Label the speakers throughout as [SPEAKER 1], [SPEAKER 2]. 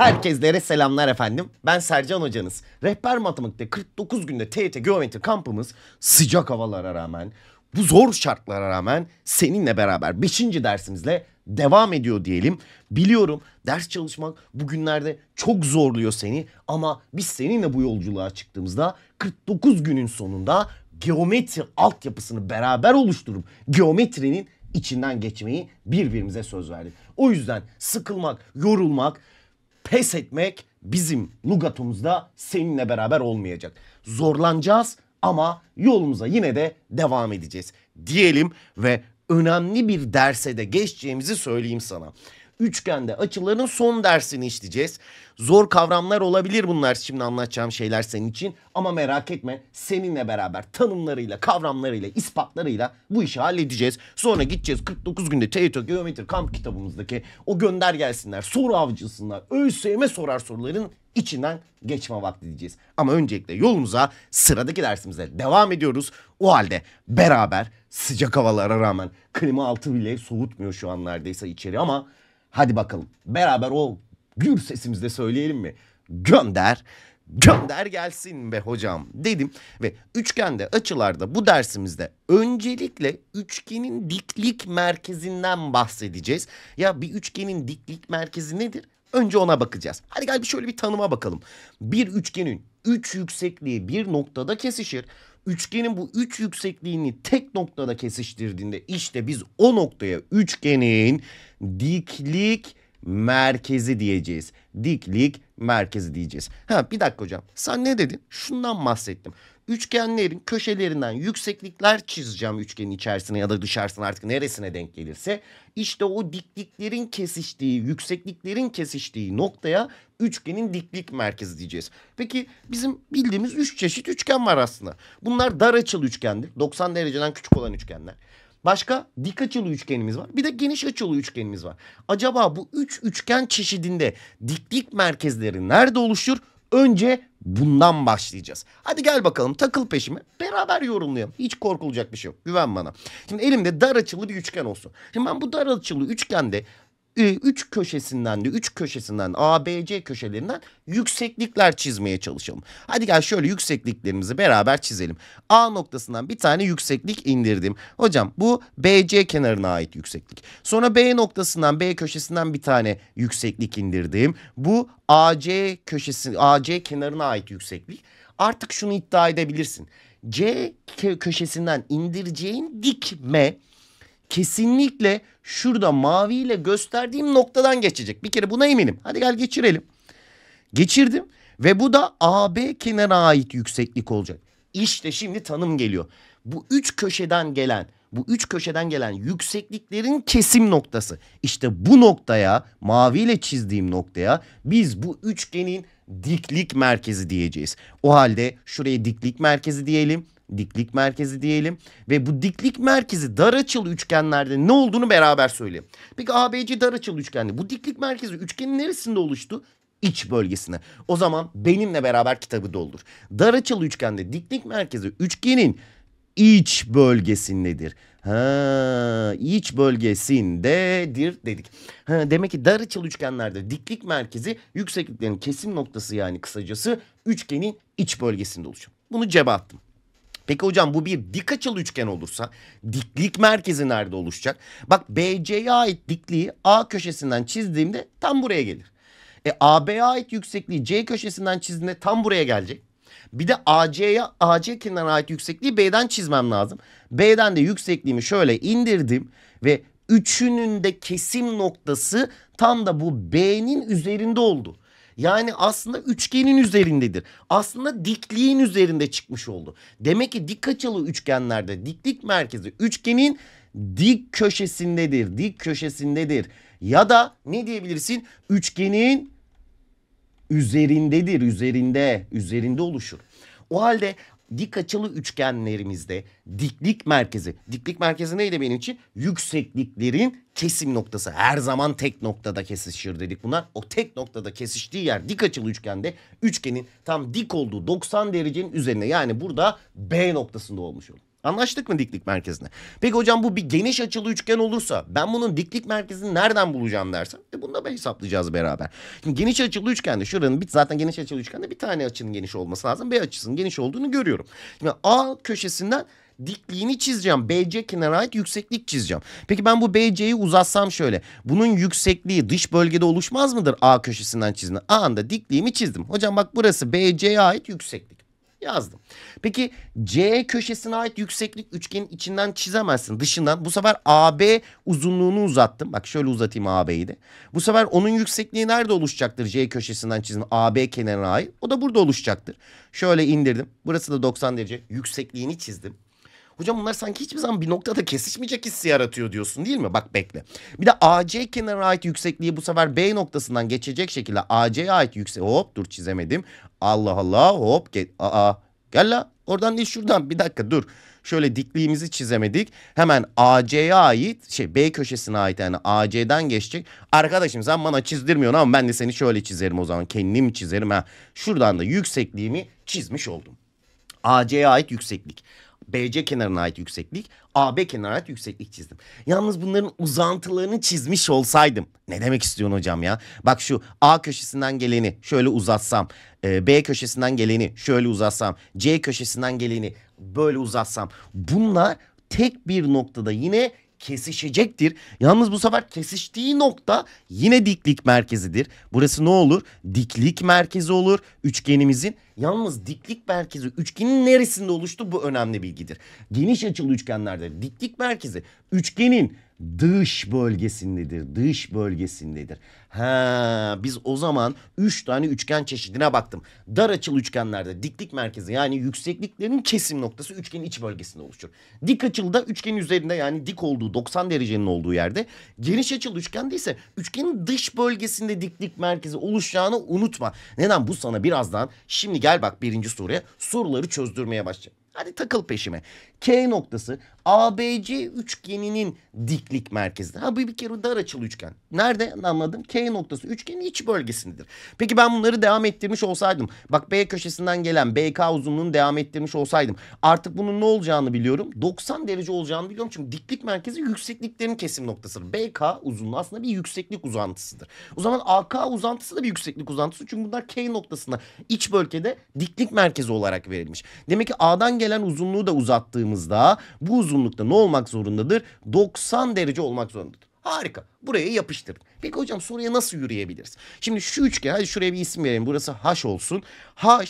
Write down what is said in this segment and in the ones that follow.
[SPEAKER 1] Herkeslere selamlar efendim. Ben Sercan hocanız. Rehber matematikte 49 günde TYT geometri kampımız sıcak havalara rağmen, bu zor şartlara rağmen seninle beraber 5. dersimizle devam ediyor diyelim. Biliyorum ders çalışmak bugünlerde çok zorluyor seni ama biz seninle bu yolculuğa çıktığımızda 49 günün sonunda geometri altyapısını beraber oluşturup geometrinin içinden geçmeyi birbirimize söz verdik. O yüzden sıkılmak, yorulmak, pes etmek bizim lugatımızda seninle beraber olmayacak. Zorlanacağız ama yolumuza yine de devam edeceğiz diyelim ve önemli bir derse de geçeceğimizi söyleyeyim sana. Üçgende açıların son dersini işleyeceğiz. Zor kavramlar olabilir bunlar şimdi anlatacağım şeyler senin için. Ama merak etme seninle beraber tanımlarıyla, kavramlarıyla, ispatlarıyla bu işi halledeceğiz. Sonra gideceğiz 49 günde TYT Geometri Kamp kitabımızdaki o gönder gelsinler, soru avcısınlar, ÖSYM sorar soruların içinden geçme vakti diyeceğiz. Ama öncelikle yolumuza sıradaki dersimize devam ediyoruz. O halde beraber sıcak havalara rağmen klima altı bile soğutmuyor şu an neredeyse içeri ama Hadi bakalım beraber o gür sesimizle söyleyelim mi? Gönder, gönder gelsin be hocam dedim. Ve üçgende açılarda bu dersimizde öncelikle üçgenin diklik merkezinden bahsedeceğiz. Ya bir üçgenin diklik merkezi nedir? Önce ona bakacağız. Hadi gel bir şöyle bir tanıma bakalım. Bir üçgenin üç yüksekliği bir noktada kesişir. Üçgenin bu üç yüksekliğini tek noktada kesiştirdiğinde işte biz o noktaya üçgenin diklik merkezi diyeceğiz. Diklik merkezi diyeceğiz. Ha bir dakika hocam. Sen ne dedin? Şundan bahsettim. Üçgenlerin köşelerinden yükseklikler çizeceğim üçgenin içerisine ya da dışarısına artık neresine denk gelirse. İşte o dikliklerin kesiştiği, yüksekliklerin kesiştiği noktaya üçgenin diklik merkezi diyeceğiz. Peki bizim bildiğimiz üç çeşit üçgen var aslında. Bunlar dar açılı üçgendir. 90 dereceden küçük olan üçgenler. Başka dik açılı üçgenimiz var. Bir de geniş açılı üçgenimiz var. Acaba bu üç üçgen çeşidinde diklik merkezleri nerede oluşur? Önce bundan başlayacağız. Hadi gel bakalım takıl peşime. Beraber yorumlayalım. Hiç korkulacak bir şey yok. Güven bana. Şimdi elimde dar açılı bir üçgen olsun. Şimdi ben bu dar açılı üçgende ee, üç köşesinden de üç köşesinden ABC köşelerinden yükseklikler çizmeye çalışalım. Hadi gel şöyle yüksekliklerimizi beraber çizelim. A noktasından bir tane yükseklik indirdim. Hocam bu BC kenarına ait yükseklik. Sonra B noktasından B köşesinden bir tane yükseklik indirdim. Bu AC köşesi AC kenarına ait yükseklik. Artık şunu iddia edebilirsin. C köşesinden indireceğin dikme kesinlikle şurada maviyle gösterdiğim noktadan geçecek. Bir kere buna eminim. Hadi gel geçirelim. Geçirdim ve bu da AB kenara ait yükseklik olacak. İşte şimdi tanım geliyor. Bu üç köşeden gelen bu üç köşeden gelen yüksekliklerin kesim noktası. İşte bu noktaya maviyle çizdiğim noktaya biz bu üçgenin diklik merkezi diyeceğiz. O halde şuraya diklik merkezi diyelim diklik merkezi diyelim. Ve bu diklik merkezi dar açılı üçgenlerde ne olduğunu beraber söyleyelim. Peki ABC dar açılı üçgende bu diklik merkezi üçgenin neresinde oluştu? İç bölgesine. O zaman benimle beraber kitabı doldur. Dar açılı üçgende diklik merkezi üçgenin iç bölgesindedir. Ha, iç bölgesindedir dedik. Ha, demek ki dar açılı üçgenlerde diklik merkezi yüksekliklerin kesim noktası yani kısacası üçgenin iç bölgesinde oluşur. Bunu cebe attım. Peki hocam bu bir dik açılı üçgen olursa diklik merkezi nerede oluşacak? Bak BC'ye ait dikliği A köşesinden çizdiğimde tam buraya gelir. E AB'ye ait yüksekliği C köşesinden çizdiğimde tam buraya gelecek. Bir de AC'ye AC kenarına ait yüksekliği B'den çizmem lazım. B'den de yüksekliğimi şöyle indirdim ve üçünün de kesim noktası tam da bu B'nin üzerinde oldu. Yani aslında üçgenin üzerindedir. Aslında dikliğin üzerinde çıkmış oldu. Demek ki dik açılı üçgenlerde diklik merkezi üçgenin dik köşesindedir. Dik köşesindedir. Ya da ne diyebilirsin? Üçgenin üzerindedir. Üzerinde, üzerinde oluşur. O halde dik açılı üçgenlerimizde diklik merkezi. Diklik merkezi neydi benim için? Yüksekliklerin kesim noktası. Her zaman tek noktada kesişir dedik bunlar. O tek noktada kesiştiği yer dik açılı üçgende üçgenin tam dik olduğu 90 derecenin üzerine yani burada B noktasında olmuş olur. Anlaştık mı diklik merkezine? Peki hocam bu bir geniş açılı üçgen olursa ben bunun diklik merkezini nereden bulacağım dersen e bunu da hesaplayacağız beraber. Şimdi geniş açılı üçgende şuranın bir, zaten geniş açılı üçgende bir tane açının geniş olması lazım. B açısının geniş olduğunu görüyorum. Şimdi A köşesinden dikliğini çizeceğim. BC kenara ait yükseklik çizeceğim. Peki ben bu BC'yi uzatsam şöyle. Bunun yüksekliği dış bölgede oluşmaz mıdır A köşesinden çizilen? A anda dikliğimi çizdim. Hocam bak burası BC'ye ait yükseklik. Yazdım. Peki C köşesine ait yükseklik üçgenin içinden çizemezsin. Dışından bu sefer AB uzunluğunu uzattım. Bak şöyle uzatayım AB'yi de. Bu sefer onun yüksekliği nerede oluşacaktır C köşesinden çizim AB kenarına ait? O da burada oluşacaktır. Şöyle indirdim. Burası da 90 derece yüksekliğini çizdim. Hocam bunlar sanki hiçbir zaman bir noktada kesişmeyecek hissi yaratıyor diyorsun değil mi? Bak bekle. Bir de AC kenara ait yüksekliği bu sefer B noktasından geçecek şekilde AC'ye ait yüksek... Hop dur çizemedim. Allah Allah hop get... Aa gel la oradan değil şuradan bir dakika dur. Şöyle dikliğimizi çizemedik. Hemen AC'ye ait şey B köşesine ait yani AC'den geçecek. Arkadaşım sen bana çizdirmiyorsun ama ben de seni şöyle çizerim o zaman. Kendim çizerim ha. Şuradan da yüksekliğimi çizmiş oldum. AC'ye ait yükseklik. BC kenarına ait yükseklik, AB kenarına ait yükseklik çizdim. Yalnız bunların uzantılarını çizmiş olsaydım. Ne demek istiyorsun hocam ya? Bak şu A köşesinden geleni şöyle uzatsam, e, B köşesinden geleni şöyle uzatsam, C köşesinden geleni böyle uzatsam. Bunlar tek bir noktada yine kesişecektir. Yalnız bu sefer kesiştiği nokta yine diklik merkezidir. Burası ne olur? Diklik merkezi olur üçgenimizin. Yalnız diklik merkezi üçgenin neresinde oluştu bu önemli bilgidir. Geniş açılı üçgenlerde diklik merkezi üçgenin dış bölgesindedir. Dış bölgesindedir. Ha biz o zaman 3 üç tane üçgen çeşidine baktım. Dar açılı üçgenlerde diklik merkezi yani yüksekliklerin kesim noktası üçgenin iç bölgesinde oluşur. Dik açılıda üçgenin üzerinde yani dik olduğu 90 derecenin olduğu yerde. Geniş açılı üçgende ise üçgenin dış bölgesinde diklik merkezi oluşacağını unutma. Neden bu sana birazdan şimdi gel bak birinci soruya soruları çözdürmeye başlayacak. Hadi takıl peşime. K noktası ABC üçgeninin diklik merkezidir. Ha bu bir kere dar açılı üçgen. Nerede anladım? K noktası üçgenin iç bölgesindedir. Peki ben bunları devam ettirmiş olsaydım. Bak B köşesinden gelen BK uzunluğunu devam ettirmiş olsaydım. Artık bunun ne olacağını biliyorum. 90 derece olacağını biliyorum. Çünkü diklik merkezi yüksekliklerin kesim noktasıdır. BK uzunluğu aslında bir yükseklik uzantısıdır. O zaman AK uzantısı da bir yükseklik uzantısı. Çünkü bunlar K noktasına iç bölgede diklik merkezi olarak verilmiş. Demek ki A'dan gelen uzunluğu da uzattığım baktığımızda bu uzunlukta ne olmak zorundadır? 90 derece olmak zorundadır. Harika. Buraya yapıştırın. Peki hocam soruya nasıl yürüyebiliriz? Şimdi şu üçgen hadi şuraya bir isim verelim. Burası H olsun. H,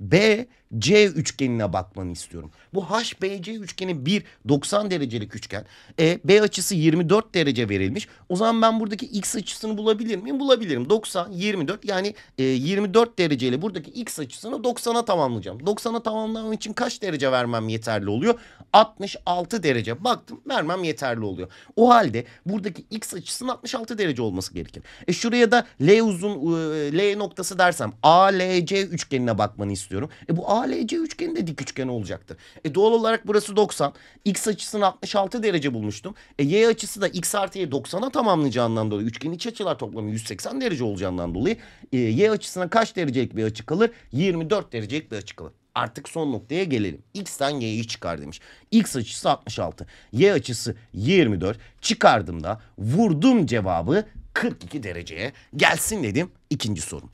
[SPEAKER 1] B, C üçgenine bakmanı istiyorum. Bu HBC üçgeni bir 90 derecelik üçgen. E, B açısı 24 derece verilmiş. O zaman ben buradaki X açısını bulabilir miyim? Bulabilirim. 90, 24 yani e, 24 dereceyle buradaki X açısını 90'a tamamlayacağım. 90'a tamamlamam için kaç derece vermem yeterli oluyor? 66 derece. Baktım vermem yeterli oluyor. O halde buradaki X açısının 66 derece olması gerekir. E şuraya da L uzun e, L noktası dersem ALC üçgenine bakmanı istiyorum. E bu A ALC üçgeni de dik üçgen olacaktır. E doğal olarak burası 90. X açısını 66 derece bulmuştum. E Y açısı da X artı Y 90'a tamamlayacağından dolayı üçgenin iç açılar toplamı 180 derece olacağından dolayı e, Y açısına kaç derecelik bir açı kalır? 24 derecelik bir açı kalır. Artık son noktaya gelelim. X'ten Y'yi çıkar demiş. X açısı 66. Y açısı 24. Çıkardım da vurdum cevabı 42 dereceye gelsin dedim ikinci sorum.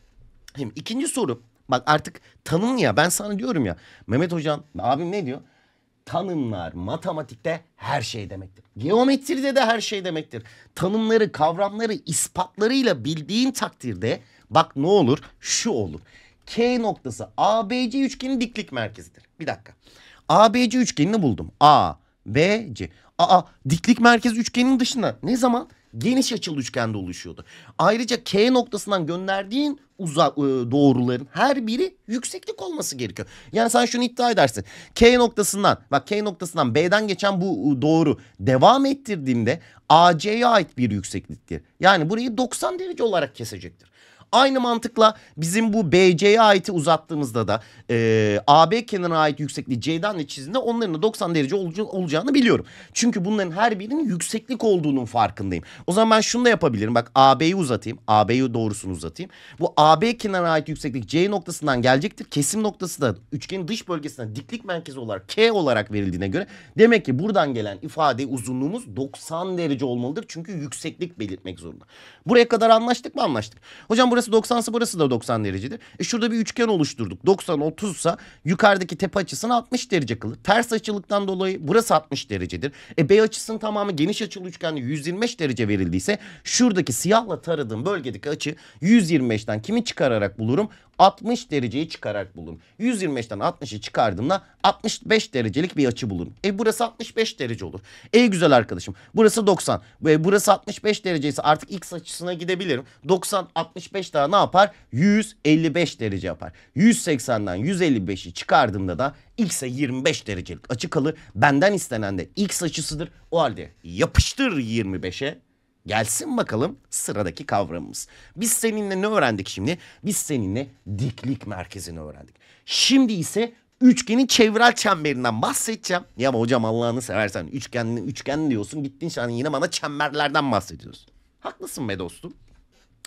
[SPEAKER 1] Şimdi ikinci sorum Bak artık tanım ya ben sana diyorum ya. Mehmet hocam abim ne diyor? Tanımlar matematikte her şey demektir. Geometride de her şey demektir. Tanımları, kavramları ispatlarıyla bildiğin takdirde bak ne olur? Şu olur. K noktası ABC üçgenin diklik merkezidir. Bir dakika. ABC üçgenini buldum. A, B, C. Aa diklik merkez üçgenin dışında ne zaman? geniş açılı üçgende oluşuyordu. Ayrıca K noktasından gönderdiğin uzak e, doğruların her biri yükseklik olması gerekiyor. Yani sen şunu iddia edersin. K noktasından bak K noktasından B'den geçen bu e, doğru devam ettirdiğimde AC'ye ait bir yüksekliktir. Yani burayı 90 derece olarak kesecektir. Aynı mantıkla bizim bu BC'ye ait uzattığımızda da e, AB kenarına ait yüksekliği C'den de çizdiğinde onların da 90 derece olacağını biliyorum. Çünkü bunların her birinin yükseklik olduğunun farkındayım. O zaman ben şunu da yapabilirim. Bak AB'yi uzatayım. AB'yi doğrusunu uzatayım. Bu AB kenarına ait yükseklik C noktasından gelecektir. Kesim noktası da üçgenin dış bölgesinden diklik merkezi olarak K olarak verildiğine göre demek ki buradan gelen ifade uzunluğumuz 90 derece olmalıdır. Çünkü yükseklik belirtmek zorunda. Buraya kadar anlaştık mı anlaştık. Hocam burası Burası 90'sı burası da 90 derecedir. E şurada bir üçgen oluşturduk. 90 30 ise yukarıdaki tepe açısını 60 derece kılır. Ters açılıktan dolayı burası 60 derecedir. E B açısının tamamı geniş açılı üçgende 125 derece verildiyse şuradaki siyahla taradığım bölgedeki açı 125'ten kimi çıkararak bulurum? 60 dereceyi çıkararak buldum. 125'ten 60'ı çıkardığımda 65 derecelik bir açı bulurum. E burası 65 derece olur. E güzel arkadaşım burası 90. ve burası 65 derece ise artık x açısına gidebilirim. 90 65 daha ne yapar? 155 derece yapar. 180'den 155'i çıkardığımda da x'e 25 derecelik açı kalır. Benden istenen de x açısıdır. O halde yapıştır 25'e Gelsin bakalım sıradaki kavramımız. Biz seninle ne öğrendik şimdi? Biz seninle diklik merkezini öğrendik. Şimdi ise üçgenin çevrel çemberinden bahsedeceğim. Ya hocam Allah'ını seversen üçgen üçgen diyorsun gittin şu an yine bana çemberlerden bahsediyorsun. Haklısın be dostum.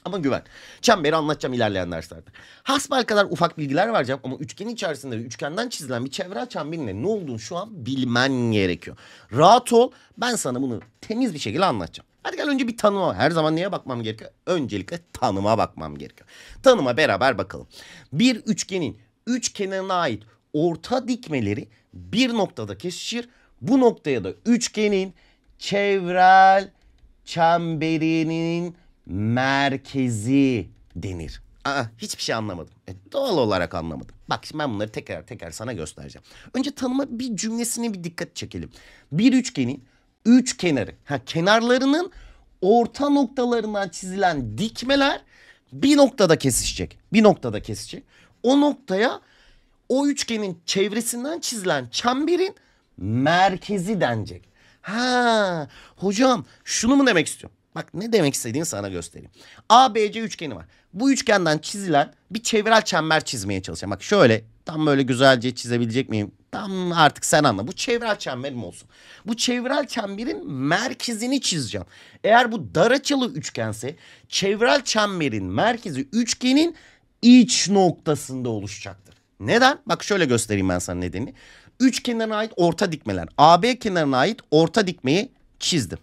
[SPEAKER 1] Ama güven. Çemberi anlatacağım ilerleyen derslerde. Hasbel kadar ufak bilgiler vereceğim ama üçgenin içerisinde üçgenden çizilen bir çevrel çemberin ne olduğunu şu an bilmen gerekiyor. Rahat ol ben sana bunu temiz bir şekilde anlatacağım. Hadi gel önce bir tanıma. Her zaman neye bakmam gerekiyor? Öncelikle tanıma bakmam gerekiyor. Tanıma beraber bakalım. Bir üçgenin üç kenarına ait orta dikmeleri bir noktada kesişir. Bu noktaya da üçgenin çevrel çemberinin merkezi denir. Aa, hiçbir şey anlamadım. E, doğal olarak anlamadım. Bak şimdi ben bunları tekrar tekrar sana göstereceğim. Önce tanıma bir cümlesine bir dikkat çekelim. Bir üçgenin üç kenarı. Ha, kenarlarının orta noktalarından çizilen dikmeler bir noktada kesişecek. Bir noktada kesişecek. O noktaya o üçgenin çevresinden çizilen çemberin merkezi denecek. Ha hocam şunu mu demek istiyorum? Bak ne demek istediğini sana göstereyim. ABC üçgeni var. Bu üçgenden çizilen bir çevrel çember çizmeye çalışacağım. Bak şöyle Tam böyle güzelce çizebilecek miyim? Tam artık sen anla. Bu çevrel çemberim olsun. Bu çevrel çemberin merkezini çizeceğim. Eğer bu dar açılı üçgense çevrel çemberin merkezi üçgenin iç noktasında oluşacaktır. Neden? Bak şöyle göstereyim ben sana nedeni. Üç kenarına ait orta dikmeler. AB kenarına ait orta dikmeyi çizdim.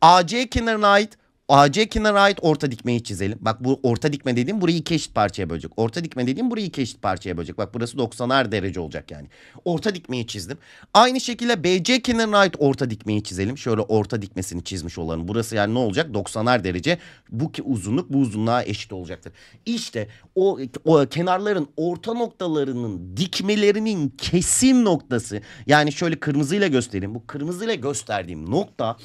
[SPEAKER 1] AC kenarına ait AC kenara ait orta dikmeyi çizelim. Bak bu orta dikme dediğim burayı iki eşit parçaya bölecek. Orta dikme dediğim burayı iki eşit parçaya bölecek. Bak burası 90'ar derece olacak yani. Orta dikmeyi çizdim. Aynı şekilde BC kenarına ait orta dikmeyi çizelim. Şöyle orta dikmesini çizmiş olalım. Burası yani ne olacak? 90'ar derece. Bu ki uzunluk bu uzunluğa eşit olacaktır. İşte o, o kenarların orta noktalarının dikmelerinin kesim noktası. Yani şöyle kırmızıyla göstereyim. Bu kırmızıyla gösterdiğim nokta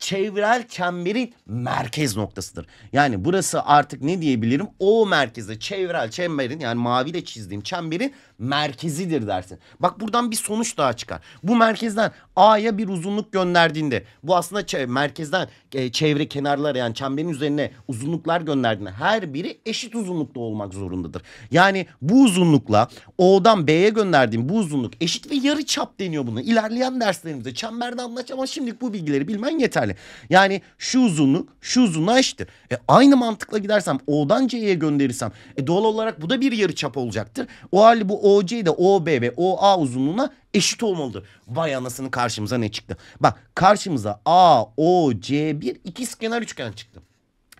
[SPEAKER 1] çevrel çemberin merkez noktasıdır. Yani burası artık ne diyebilirim? O merkeze çevrel çemberin yani maviyle çizdiğim çemberin merkezidir dersin. Bak buradan bir sonuç daha çıkar. Bu merkezden A'ya bir uzunluk gönderdiğinde bu aslında merkezden e, çevre kenarlara yani çemberin üzerine uzunluklar gönderdiğinde her biri eşit uzunlukta olmak zorundadır. Yani bu uzunlukla O'dan B'ye gönderdiğim bu uzunluk eşit ve yarı çap deniyor buna. İlerleyen derslerimizde Çemberden anlatacağım ama şimdilik bu bilgileri bilmen yeterli. Yani şu uzunluk şu uzunluğa eşittir. E, aynı mantıkla gidersem O'dan C'ye gönderirsem e, doğal olarak bu da bir yarı çap olacaktır. O halde bu O OC de OB ve OA uzunluğuna eşit olmalıdır. Vay anasını karşımıza ne çıktı? Bak karşımıza A O AOC bir kenar üçgen çıktı.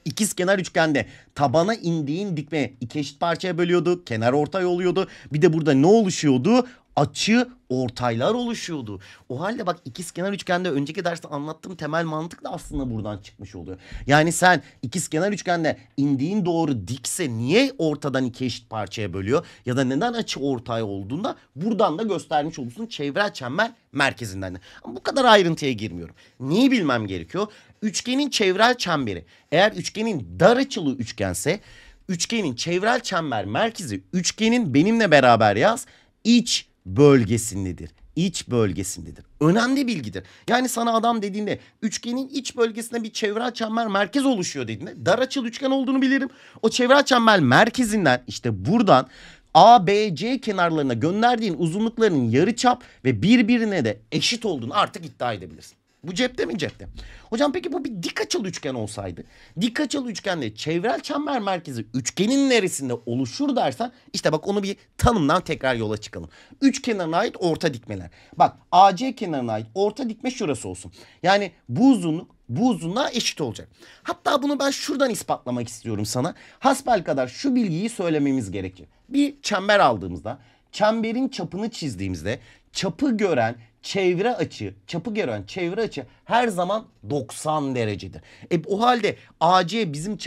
[SPEAKER 1] İkiz kenar üçgende tabana indiğin dikme iki eşit parçaya bölüyordu. Kenar ortay oluyordu. Bir de burada ne oluşuyordu? açı ortaylar oluşuyordu. O halde bak ikizkenar üçgende önceki derste anlattığım temel mantık da aslında buradan çıkmış oluyor. Yani sen ikizkenar üçgende indiğin doğru dikse niye ortadan iki eşit parçaya bölüyor ya da neden açı ortay olduğunda buradan da göstermiş olursun çevrel çember merkezinden Ama bu kadar ayrıntıya girmiyorum. Neyi bilmem gerekiyor? Üçgenin çevrel çemberi. Eğer üçgenin dar açılı üçgense üçgenin çevrel çember merkezi üçgenin benimle beraber yaz iç bölgesindedir. İç bölgesindedir. Önemli bilgidir. Yani sana adam dediğinde üçgenin iç bölgesine bir çevre çember merkez oluşuyor dediğinde dar açılı üçgen olduğunu bilirim. O çevre çember merkezinden işte buradan ABC kenarlarına gönderdiğin uzunlukların yarıçap ve birbirine de eşit olduğunu artık iddia edebilirsin. Bu cepte mi cepte? Hocam peki bu bir dik açılı üçgen olsaydı? Dik açılı üçgende çevrel çember merkezi üçgenin neresinde oluşur dersen işte bak onu bir tanımdan tekrar yola çıkalım. Üç kenarına ait orta dikmeler. Bak AC kenarına ait orta dikme şurası olsun. Yani bu uzunluk bu uzunluğa eşit olacak. Hatta bunu ben şuradan ispatlamak istiyorum sana. Hasbel kadar şu bilgiyi söylememiz gerekir. Bir çember aldığımızda çemberin çapını çizdiğimizde çapı gören çevre açı, çapı gören çevre açı her zaman 90 derecedir. E o halde AC bizim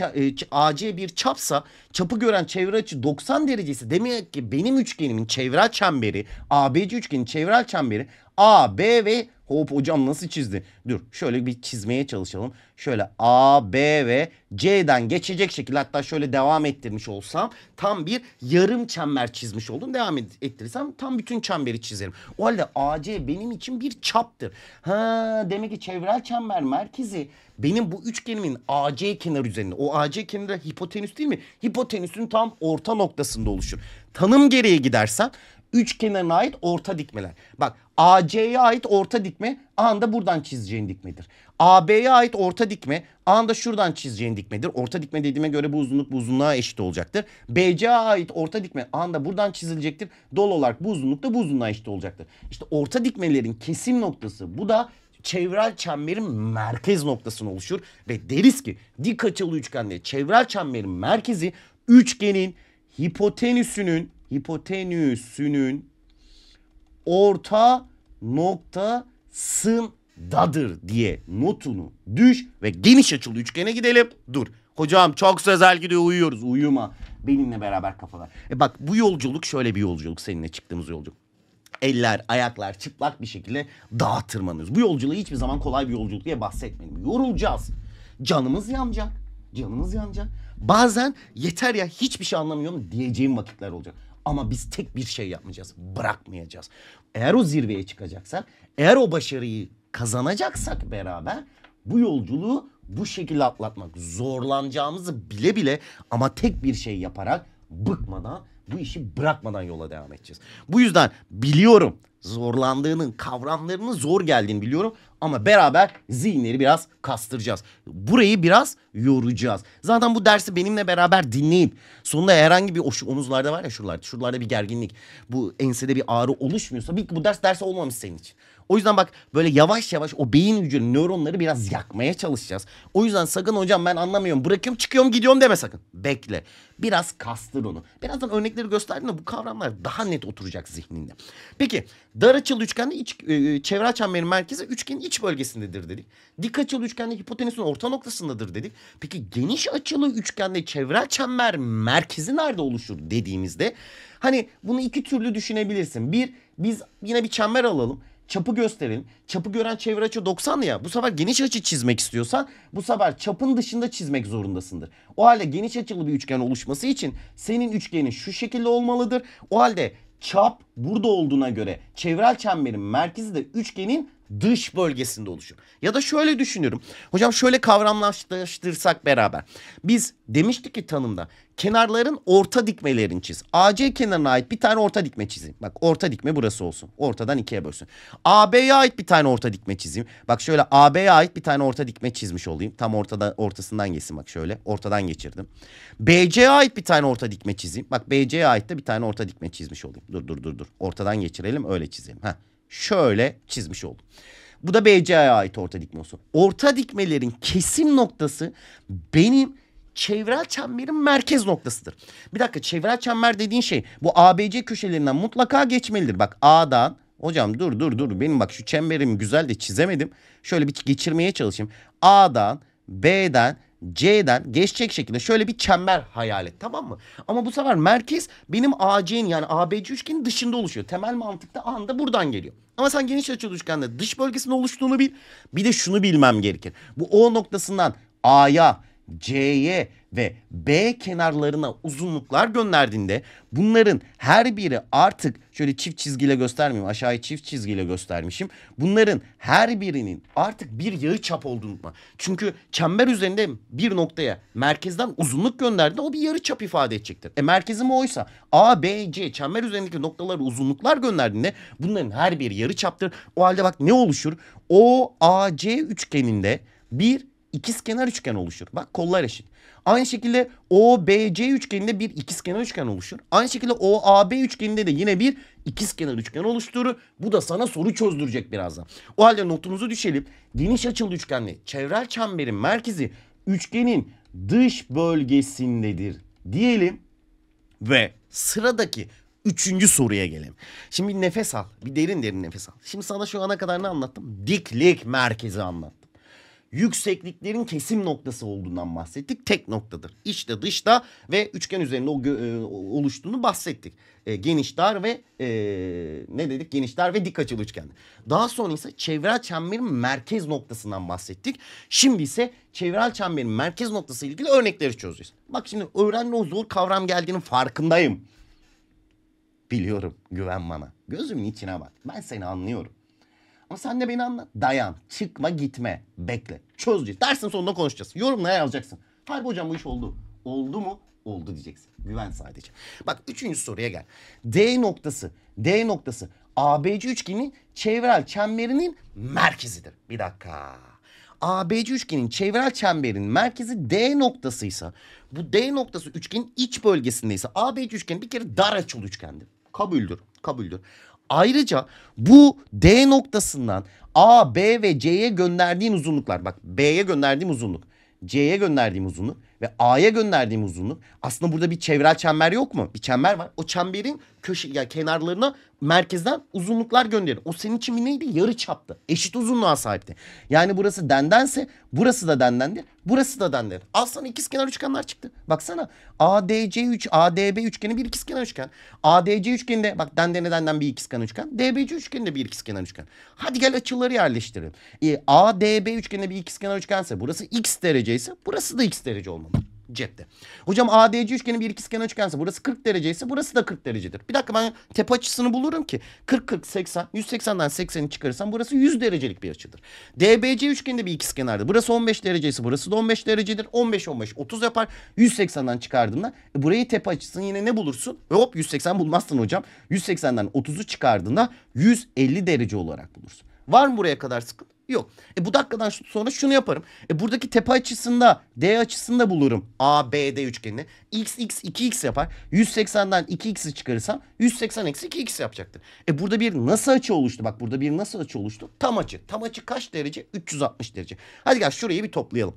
[SPEAKER 1] AC e, bir çapsa çapı gören çevre açı 90 derecesi demek ki benim üçgenimin çevre çemberi ABC üçgenin çevre çemberi A, B ve hop hocam nasıl çizdi? Dur şöyle bir çizmeye çalışalım. Şöyle A, B ve C'den geçecek şekilde hatta şöyle devam ettirmiş olsam tam bir yarım çember çizmiş oldum. Devam ettirirsem tam bütün çemberi çizerim. O halde AC benim için bir çaptır. Ha demek ki çevrel çember merkezi benim bu üçgenimin AC kenarı üzerinde. O AC kenarı hipotenüs değil mi? Hipotenüsün tam orta noktasında oluşur. Tanım gereği gidersen üç kenarına ait orta dikmeler. Bak AC'ye ait orta dikme anda buradan çizeceğin dikmedir. AB'ye ait orta dikme anda şuradan çizeceğin dikmedir. Orta dikme dediğime göre bu uzunluk bu uzunluğa eşit olacaktır. BC'ye ait orta dikme anda buradan çizilecektir. Dol olarak bu uzunluk da bu uzunluğa eşit olacaktır. İşte orta dikmelerin kesim noktası bu da çevrel çemberin merkez noktasını oluşur ve deriz ki dik açılı üçgende çevrel çemberin merkezi üçgenin hipotenüsünün hipotenüsünün orta noktasındadır diye notunu düş ve geniş açılı üçgene gidelim. Dur. Hocam çok sözel gidiyor uyuyoruz. Uyuma. Benimle beraber kafalar. E bak bu yolculuk şöyle bir yolculuk seninle çıktığımız yolculuk. Eller, ayaklar çıplak bir şekilde dağa tırmanıyoruz. Bu yolculuğu hiçbir zaman kolay bir yolculuk diye bahsetmedim. Yorulacağız. Canımız yanacak. Canımız yanacak. Bazen yeter ya hiçbir şey anlamıyorum diyeceğim vakitler olacak. Ama biz tek bir şey yapmayacağız. Bırakmayacağız. Eğer o zirveye çıkacaksak, eğer o başarıyı kazanacaksak beraber bu yolculuğu bu şekilde atlatmak zorlanacağımızı bile bile ama tek bir şey yaparak bıkmadan bu işi bırakmadan yola devam edeceğiz. Bu yüzden biliyorum zorlandığının kavramlarının zor geldiğini biliyorum ama beraber zihinleri biraz kastıracağız. Burayı biraz yoracağız. Zaten bu dersi benimle beraber dinleyip sonunda herhangi bir o şu omuzlarda var ya şuralarda şuralarda bir gerginlik bu ensede bir ağrı oluşmuyorsa bir, bu ders ders olmamış senin için. O yüzden bak böyle yavaş yavaş o beyin hücre nöronları biraz yakmaya çalışacağız. O yüzden sakın hocam ben anlamıyorum bırakıyorum çıkıyorum gidiyorum deme sakın. Bekle biraz kastır onu. Birazdan örnekleri gösterdim de bu kavramlar daha net oturacak zihninde. Peki dar açılı üçgende iç, e, e, çevre açan benim merkezi üçgenin iç iç bölgesindedir dedik. Dik açılı üçgende hipotenüsün orta noktasındadır dedik. Peki geniş açılı üçgende çevrel çember merkezi nerede oluşur dediğimizde hani bunu iki türlü düşünebilirsin. Bir biz yine bir çember alalım çapı gösterelim. Çapı gören çevre açı 90 ya. Bu sefer geniş açı çizmek istiyorsan bu sefer çapın dışında çizmek zorundasındır. O halde geniş açılı bir üçgen oluşması için senin üçgenin şu şekilde olmalıdır. O halde çap burada olduğuna göre çevrel çemberin merkezi de üçgenin dış bölgesinde oluşuyor. Ya da şöyle düşünüyorum. Hocam şöyle kavramlaştırsak beraber. Biz demiştik ki tanımda kenarların orta dikmelerini çiz. AC kenarına ait bir tane orta dikme çizeyim. Bak orta dikme burası olsun. Ortadan ikiye bölsün. AB'ye ait bir tane orta dikme çizeyim. Bak şöyle AB'ye ait bir tane orta dikme çizmiş olayım. Tam ortada ortasından geçsin bak şöyle. Ortadan geçirdim. BC'ye ait bir tane orta dikme çizeyim. Bak BC'ye ait de bir tane orta dikme çizmiş olayım. Dur dur dur dur. Ortadan geçirelim öyle çizeyim. Heh şöyle çizmiş oldum. Bu da BCA'ya ait orta dikme olsun. Orta dikmelerin kesim noktası benim çevrel çemberin merkez noktasıdır. Bir dakika çevrel çember dediğin şey bu ABC köşelerinden mutlaka geçmelidir. Bak A'dan hocam dur dur dur benim bak şu çemberimi güzel de çizemedim. Şöyle bir geçirmeye çalışayım. A'dan B'den C'den geçecek şekilde şöyle bir çember hayal et tamam mı? Ama bu sefer merkez benim AC'nin yani ABC üçgenin dışında oluşuyor. Temel mantıkta anda buradan geliyor. Ama sen geniş açılı üçgende dış bölgesinin oluştuğunu bil. Bir de şunu bilmem gerekir. Bu O noktasından A'ya C'ye ve B kenarlarına uzunluklar gönderdiğinde bunların her biri artık şöyle çift çizgiyle göstermiyorum aşağıya çift çizgiyle göstermişim. Bunların her birinin artık bir yağı çap olduğunu çünkü çember üzerinde bir noktaya merkezden uzunluk gönderdi o bir yarı çap ifade edecektir. E merkezim oysa A, B, C çember üzerindeki noktalara uzunluklar gönderdiğinde bunların her biri yarı çaptır. O halde bak ne oluşur? O, A, C üçgeninde bir ikizkenar üçgen oluşur. Bak kollar eşit. Aynı şekilde OBC üçgeninde bir ikizkenar üçgen oluşur. Aynı şekilde OAB üçgeninde de yine bir ikizkenar üçgen oluşturur. Bu da sana soru çözdürecek birazdan. O halde notumuzu düşelim. Geniş açılı üçgenli çevrel çemberin merkezi üçgenin dış bölgesindedir diyelim ve sıradaki üçüncü soruya gelelim. Şimdi nefes al. Bir derin derin nefes al. Şimdi sana şu ana kadar ne anlattım? Diklik merkezi anlattım yüksekliklerin kesim noktası olduğundan bahsettik. Tek noktadır. İçte dışta ve üçgen üzerinde o e, oluştuğunu bahsettik. E, geniş dar ve e, ne dedik? Geniş dar ve dik açılı üçgen. Daha sonra ise çevrel çemberin merkez noktasından bahsettik. Şimdi ise çevrel çemberin merkez noktası ile ilgili örnekleri çözeceğiz. Bak şimdi öğrenme o zor kavram geldiğinin farkındayım. Biliyorum güven bana. Gözümün içine bak. Ben seni anlıyorum. Ama sen de beni anla. Dayan. Çıkma gitme. Bekle. Çözeceğiz. Dersin sonunda konuşacağız. Yorumla yazacaksın. Harbi hocam bu iş oldu. Oldu mu? Oldu diyeceksin. Güven sadece. Bak üçüncü soruya gel. D noktası. D noktası. ABC üçgenin çevrel çemberinin merkezidir. Bir dakika. ABC üçgenin çevrel çemberin merkezi D noktasıysa bu D noktası üçgenin iç bölgesindeyse ABC üçgen bir kere dar açılı üçgendir. Kabuldür. Kabuldür. Ayrıca bu D noktasından A, B ve C'ye gönderdiğim uzunluklar. Bak B'ye gönderdiğim uzunluk, C'ye gönderdiğim uzunluk ve A'ya gönderdiğim uzunluk aslında burada bir çevrel çember yok mu? Bir çember var. O çemberin köşe ya yani kenarlarına merkezden uzunluklar gönderir. O senin için bir neydi? Yarı çaptı. Eşit uzunluğa sahipti. Yani burası dendense burası da dendendi. Burası da denden. Aslında ikizkenar üçgenler çıktı. Baksana ADC3, ADB üçgeni bir ikizkenar üçgen. ADC üçgeninde bak dendene denden bir ikizkenar üçgen. DBC üçgeninde bir ikizkenar üçgen. Hadi gel açıları yerleştirelim. E, ADB üçgeninde bir ikizkenar üçgense burası x dereceyse burası da x derece olmalı cepte. Hocam ADC üçgeni bir ikizkenar üçgense burası 40 derece ise burası da 40 derecedir. Bir dakika ben tepe açısını bulurum ki 40 40 80 180'den 80'i çıkarırsam burası 100 derecelik bir açıdır. DBC üçgeninde bir ikizkenardır. Burası 15 derece ise burası da 15 derecedir. 15 15 30 yapar. 180'den çıkardığında e, burayı tepe açısını yine ne bulursun? hop 180 bulmazsın hocam. 180'den 30'u çıkardığında 150 derece olarak bulursun. Var mı buraya kadar sıkıntı? Yok. E bu dakikadan sonra şunu yaparım. E buradaki tepe açısında D açısında bulurum ABD üçgenini. X X 2X yapar. 180'den 2X'i çıkarırsam 180 eksi 2X yapacaktır. E burada bir nasıl açı oluştu? Bak burada bir nasıl açı oluştu? Tam açı. Tam açı kaç derece? 360 derece. Hadi gel şurayı bir toplayalım.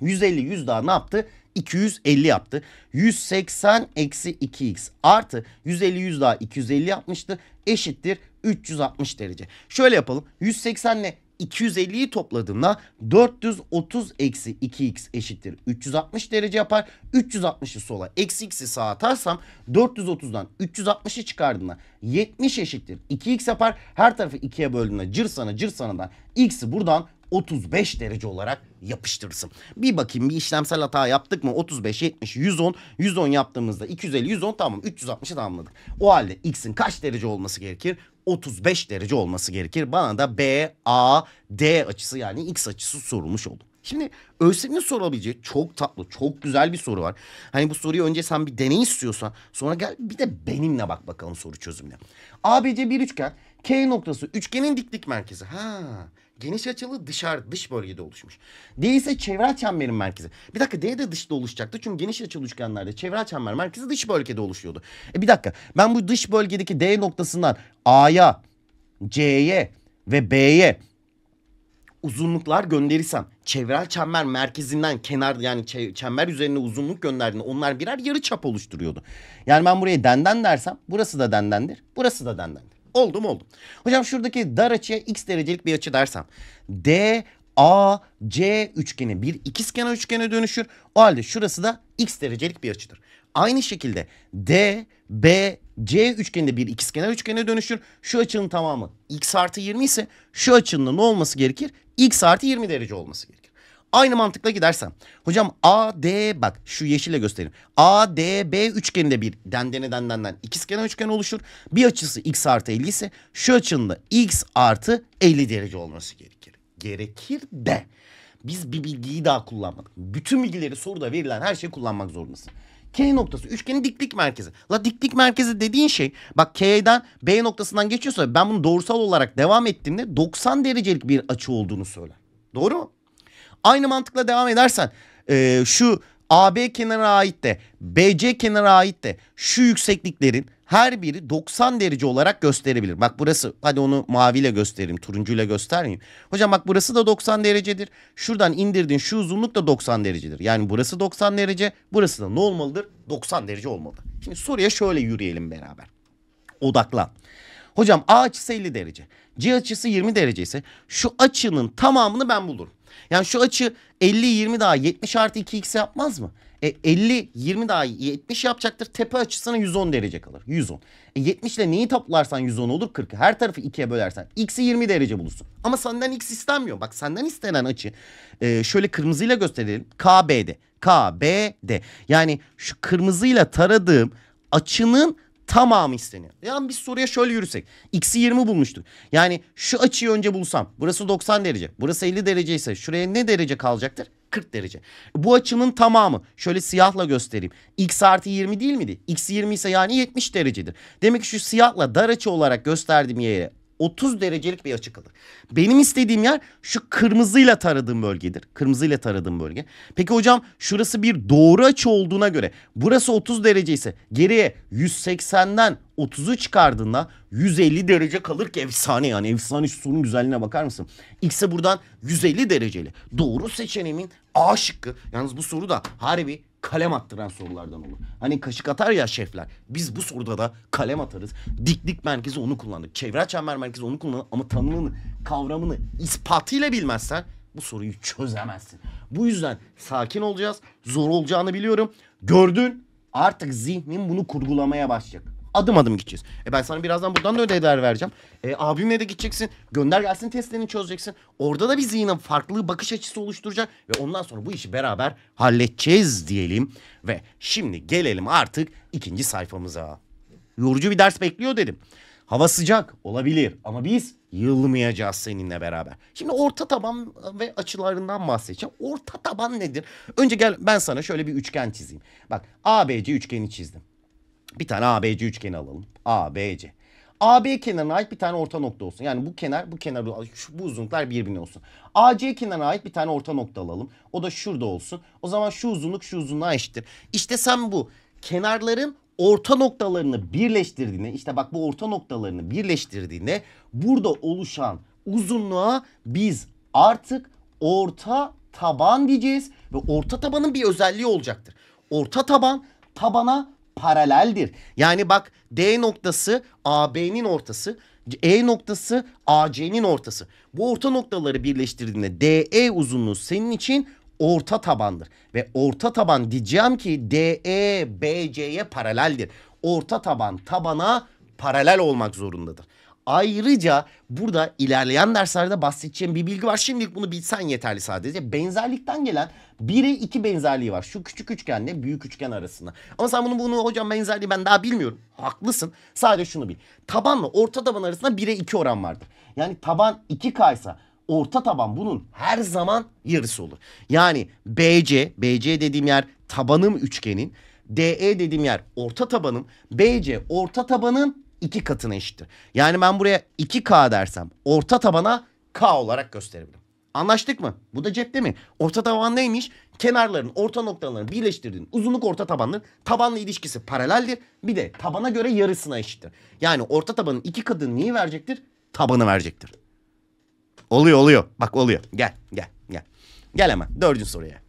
[SPEAKER 1] 150 100 daha ne yaptı? 250 yaptı. 180 eksi 2x artı 150 100 daha 250 yapmıştı. Eşittir 360 derece. Şöyle yapalım. 180 ile 250'yi topladığımda 430 eksi 2x eşittir 360 derece yapar. 360'ı sola eksi x'i sağa atarsam 430'dan 360'ı çıkardığımda 70 eşittir 2x yapar. Her tarafı 2'ye böldüğümde sana cırsanadan x'i buradan 35 derece olarak yapıştırırsın. Bir bakayım bir işlemsel hata yaptık mı? 35, 70, 110. 110 yaptığımızda 250, 110 tamam. 360'ı tamamladık. O halde x'in kaç derece olması gerekir? 35 derece olması gerekir. Bana da B, A, D açısı yani X açısı sorulmuş oldu. Şimdi ÖSYM'in sorabileceği çok tatlı, çok güzel bir soru var. Hani bu soruyu önce sen bir deney istiyorsan sonra gel bir de benimle bak bakalım soru çözümüne. ABC bir üçgen, K noktası üçgenin diklik merkezi. Ha, geniş açılı dışarı dış bölgede oluşmuş. D ise çevre çemberin merkezi. Bir dakika D de dışta oluşacaktı. Çünkü geniş açılı üçgenlerde çevre çember merkezi dış bölgede oluşuyordu. E bir dakika ben bu dış bölgedeki D noktasından A'ya, C'ye ve B'ye uzunluklar gönderirsem çevrel çember merkezinden kenar yani çember üzerine uzunluk gönderdiğinde onlar birer yarı çap oluşturuyordu. Yani ben buraya denden dersem burası da dendendir, burası da dendendir. Oldum oldum. Hocam şuradaki dar açıya x derecelik bir açı dersem. D A C üçgeni bir ikizkenar üçgene dönüşür. O halde şurası da x derecelik bir açıdır. Aynı şekilde D B C üçgeninde bir ikizkenar üçgene dönüşür. Şu açının tamamı x artı 20 ise şu açının ne olması gerekir? x artı 20 derece olması gerekir. Aynı mantıkla gidersem. Hocam A, D bak şu yeşille göstereyim. A, D, B üçgeninde bir dendene dendenden ikizkenar üçgen oluşur. Bir açısı x artı 50 ise şu açının x artı 50 derece olması gerekir. Gerekir de biz bir bilgiyi daha kullanmadık. Bütün bilgileri soruda verilen her şeyi kullanmak zorundasın. K noktası üçgenin diklik merkezi. La diklik merkezi dediğin şey bak K'den B noktasından geçiyorsa ben bunu doğrusal olarak devam ettiğimde 90 derecelik bir açı olduğunu söyler. Doğru mu? Aynı mantıkla devam edersen e, şu AB kenara ait de BC kenara ait de şu yüksekliklerin her biri 90 derece olarak gösterebilir. Bak burası hadi onu maviyle göstereyim turuncuyla göstermeyeyim. Hocam bak burası da 90 derecedir. Şuradan indirdin, şu uzunluk da 90 derecedir. Yani burası 90 derece burası da ne olmalıdır? 90 derece olmalı. Şimdi soruya şöyle yürüyelim beraber. Odaklan. Hocam A açısı 50 derece. C açısı 20 derece ise şu açının tamamını ben bulurum. Yani şu açı 50-20 daha 70 artı 2x yapmaz mı? E 50-20 daha 70 yapacaktır. Tepe açısına 110 derece kalır. 110. E 70 ile neyi toplarsan 110 olur 40. Her tarafı 2'ye bölersen x'i 20 derece bulursun. Ama senden x istenmiyor. Bak senden istenen açı e, şöyle kırmızıyla gösterelim. KBD. KBD. Yani şu kırmızıyla taradığım açının tamamı isteniyor. Yani biz soruya şöyle yürüsek. X'i 20 bulmuştuk. Yani şu açıyı önce bulsam. Burası 90 derece. Burası 50 derece ise şuraya ne derece kalacaktır? 40 derece. Bu açının tamamı şöyle siyahla göstereyim. X artı 20 değil miydi? X 20 ise yani 70 derecedir. Demek ki şu siyahla dar açı olarak gösterdiğim yere 30 derecelik bir açı kalır. Benim istediğim yer şu kırmızıyla taradığım bölgedir. Kırmızıyla taradığım bölge. Peki hocam şurası bir doğru açı olduğuna göre burası 30 derece ise geriye 180'den 30'u çıkardığında 150 derece kalır ki efsane yani efsane şu sorunun güzelliğine bakar mısın? X'e buradan 150 dereceli. Doğru seçeneğimin A şıkkı. Yalnız bu soru da harbi kalem attıran sorulardan olur. Hani kaşık atar ya şefler. Biz bu soruda da kalem atarız. Diklik merkezi onu kullandık. Çevre çember merkezi onu kullandık. Ama tanımını, kavramını ispatıyla bilmezsen bu soruyu çözemezsin. Bu yüzden sakin olacağız. Zor olacağını biliyorum. Gördün artık zihnin bunu kurgulamaya başlayacak adım adım gideceğiz. E ben sana birazdan buradan da ödevler vereceğim. E, abimle de gideceksin. Gönder gelsin testlerini çözeceksin. Orada da bizi yine farklı bakış açısı oluşturacak. Ve ondan sonra bu işi beraber halledeceğiz diyelim. Ve şimdi gelelim artık ikinci sayfamıza. Yorucu bir ders bekliyor dedim. Hava sıcak olabilir ama biz yılmayacağız seninle beraber. Şimdi orta taban ve açılarından bahsedeceğim. Orta taban nedir? Önce gel ben sana şöyle bir üçgen çizeyim. Bak ABC üçgeni çizdim. Bir tane ABC üçgeni alalım. ABC. AB kenarına ait bir tane orta nokta olsun. Yani bu kenar, bu kenar, şu, bu uzunluklar birbirine olsun. AC kenarına ait bir tane orta nokta alalım. O da şurada olsun. O zaman şu uzunluk şu uzunluğa eşittir. İşte sen bu kenarların orta noktalarını birleştirdiğinde, işte bak bu orta noktalarını birleştirdiğinde burada oluşan uzunluğa biz artık orta taban diyeceğiz ve orta tabanın bir özelliği olacaktır. Orta taban tabana paraleldir. Yani bak D noktası AB'nin ortası, E noktası AC'nin ortası. Bu orta noktaları birleştirdiğinde DE uzunluğu senin için orta tabandır. Ve orta taban diyeceğim ki DE BC'ye paraleldir. Orta taban tabana paralel olmak zorundadır. Ayrıca burada ilerleyen derslerde bahsedeceğim bir bilgi var. Şimdilik bunu bilsen yeterli sadece. Benzerlikten gelen 1'e 2 benzerliği var. Şu küçük üçgenle büyük üçgen arasında. Ama sen bunu, bunu hocam benzerliği ben daha bilmiyorum. Haklısın. Sadece şunu bil. Tabanla orta taban arasında 1'e 2 oran vardır. Yani taban 2 kaysa orta taban bunun her zaman yarısı olur. Yani BC, BC dediğim yer tabanım üçgenin. DE dediğim yer orta tabanım. BC orta tabanın iki katına eşittir. Yani ben buraya 2K dersem orta tabana K olarak gösterebilirim. Anlaştık mı? Bu da cepte mi? Orta taban neymiş? Kenarların, orta noktaların birleştirdiğin uzunluk orta tabanının tabanla ilişkisi paraleldir. Bir de tabana göre yarısına eşittir. Yani orta tabanın iki katını neyi verecektir? Tabanı verecektir. Oluyor oluyor. Bak oluyor. Gel gel gel. Gel hemen dördüncü soruya.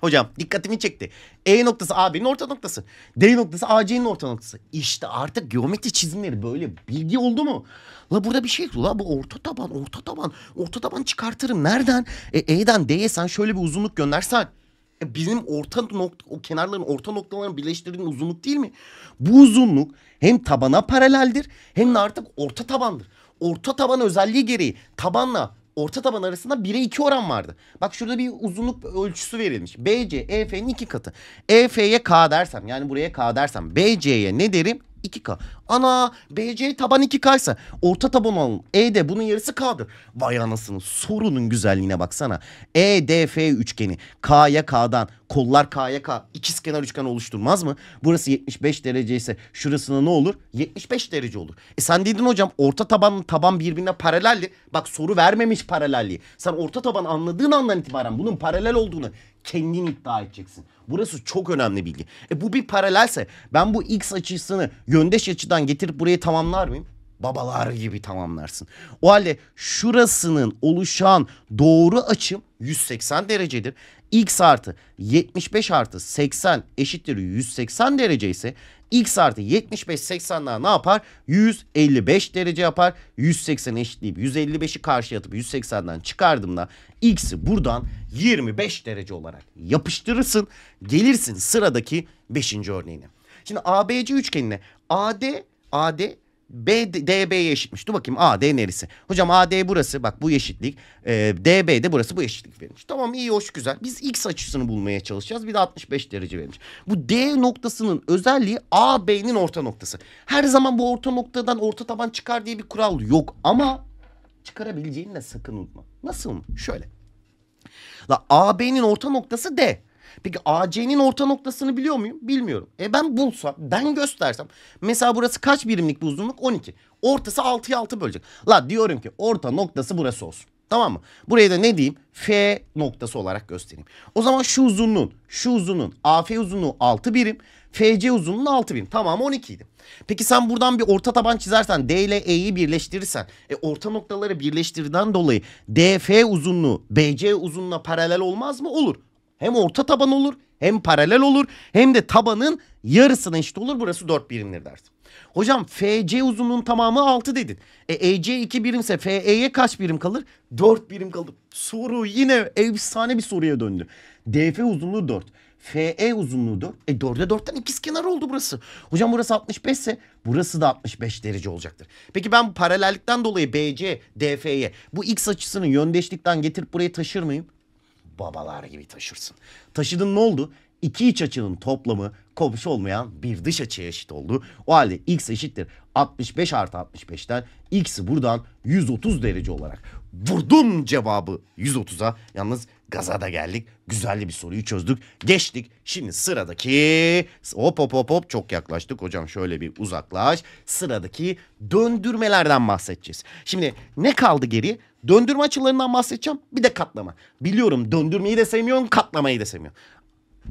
[SPEAKER 1] Hocam dikkatimi çekti. E noktası AB'nin orta noktası. D noktası AC'nin orta noktası. İşte artık geometri çizimleri böyle bilgi oldu mu? La burada bir şey yok. La bu orta taban, orta taban, orta taban çıkartırım. Nereden? E, E'den D'ye sen şöyle bir uzunluk göndersen. E, bizim orta nokta, o kenarların orta noktalarını birleştirdiğin uzunluk değil mi? Bu uzunluk hem tabana paraleldir hem de artık orta tabandır. Orta taban özelliği gereği tabanla orta taban arasında 1'e 2 oran vardı. Bak şurada bir uzunluk ölçüsü verilmiş. BC EF'nin 2 katı. EF'ye K dersem yani buraya K dersem BC'ye ne derim? 2K. Ana BC taban 2K ise orta taban olan ED bunun yarısı K'dır. Vay anasını sorunun güzelliğine baksana. EDF üçgeni K'ya K'dan kollar K'ya K kenar üçgen oluşturmaz mı? Burası 75 derece ise şurasına ne olur? 75 derece olur. E sen dedin hocam orta taban taban birbirine paraleldi. Bak soru vermemiş paralelliği. Sen orta taban anladığın andan itibaren bunun paralel olduğunu kendin iddia edeceksin. Burası çok önemli bilgi. E bu bir paralelse ben bu x açısını yöndeş açıdan getirip buraya tamamlar mıyım? Babalar gibi tamamlarsın. O halde şurasının oluşan doğru açım 180 derecedir. x artı 75 artı 80 eşittir 180 derece ise X artı 75 80'den ne yapar? 155 derece yapar. 180 eşitleyip 155'i karşıya atıp 180'den çıkardığımda X'i buradan 25 derece olarak yapıştırırsın. Gelirsin sıradaki 5. örneğine. Şimdi ABC üçgenine AD AD B, D, eşitmiş. Dur bakayım AD neresi? Hocam AD burası. Bak bu eşitlik. E, D, de burası bu eşitlik vermiş. Tamam iyi hoş güzel. Biz X açısını bulmaya çalışacağız. Bir de 65 derece vermiş. Bu D noktasının özelliği AB'nin orta noktası. Her zaman bu orta noktadan orta taban çıkar diye bir kural yok. Ama çıkarabileceğini de sakın unutma. Nasıl mı? Şöyle. La AB'nin orta noktası D. Peki AC'nin orta noktasını biliyor muyum? Bilmiyorum. E ben bulsam, ben göstersem. Mesela burası kaç birimlik bir uzunluk? 12. Ortası 6'ya 6 bölecek. La diyorum ki orta noktası burası olsun. Tamam mı? Buraya da ne diyeyim? F noktası olarak göstereyim. O zaman şu uzunluğun, şu uzunluğun, AF uzunluğu 6 birim, FC uzunluğu 6 birim. Tamam 12 idi. Peki sen buradan bir orta taban çizersen, D ile E'yi birleştirirsen, e, orta noktaları birleştirden dolayı DF uzunluğu BC uzunluğuna paralel olmaz mı? Olur. Hem orta taban olur hem paralel olur hem de tabanın yarısına eşit olur. Burası 4 birimdir dersin. Hocam FC uzunluğun tamamı 6 dedin. E, EC 2 birimse FE'ye kaç birim kalır? 4 birim kalır. Soru yine efsane bir soruya döndü. DF uzunluğu 4. FE uzunluğu 4. E 4'e 4'ten ikiz kenar oldu burası. Hocam burası 65 ise burası da 65 derece olacaktır. Peki ben paralellikten dolayı BC, DF'ye bu x açısının yöndeşlikten getirip buraya taşır mıyım? babalar gibi taşırsın. Taşıdın ne oldu? İki iç açının toplamı komşu olmayan bir dış açıya eşit oldu. O halde x eşittir 65 artı 65'ten x'i buradan 130 derece olarak vurdum cevabı 130'a. Yalnız Gaza da geldik. Güzel bir soruyu çözdük. Geçtik. Şimdi sıradaki hop hop hop hop çok yaklaştık. Hocam şöyle bir uzaklaş. Sıradaki döndürmelerden bahsedeceğiz. Şimdi ne kaldı geri? Döndürme açılarından bahsedeceğim. Bir de katlama. Biliyorum döndürmeyi de sevmiyorum, katlamayı da sevmiyorum.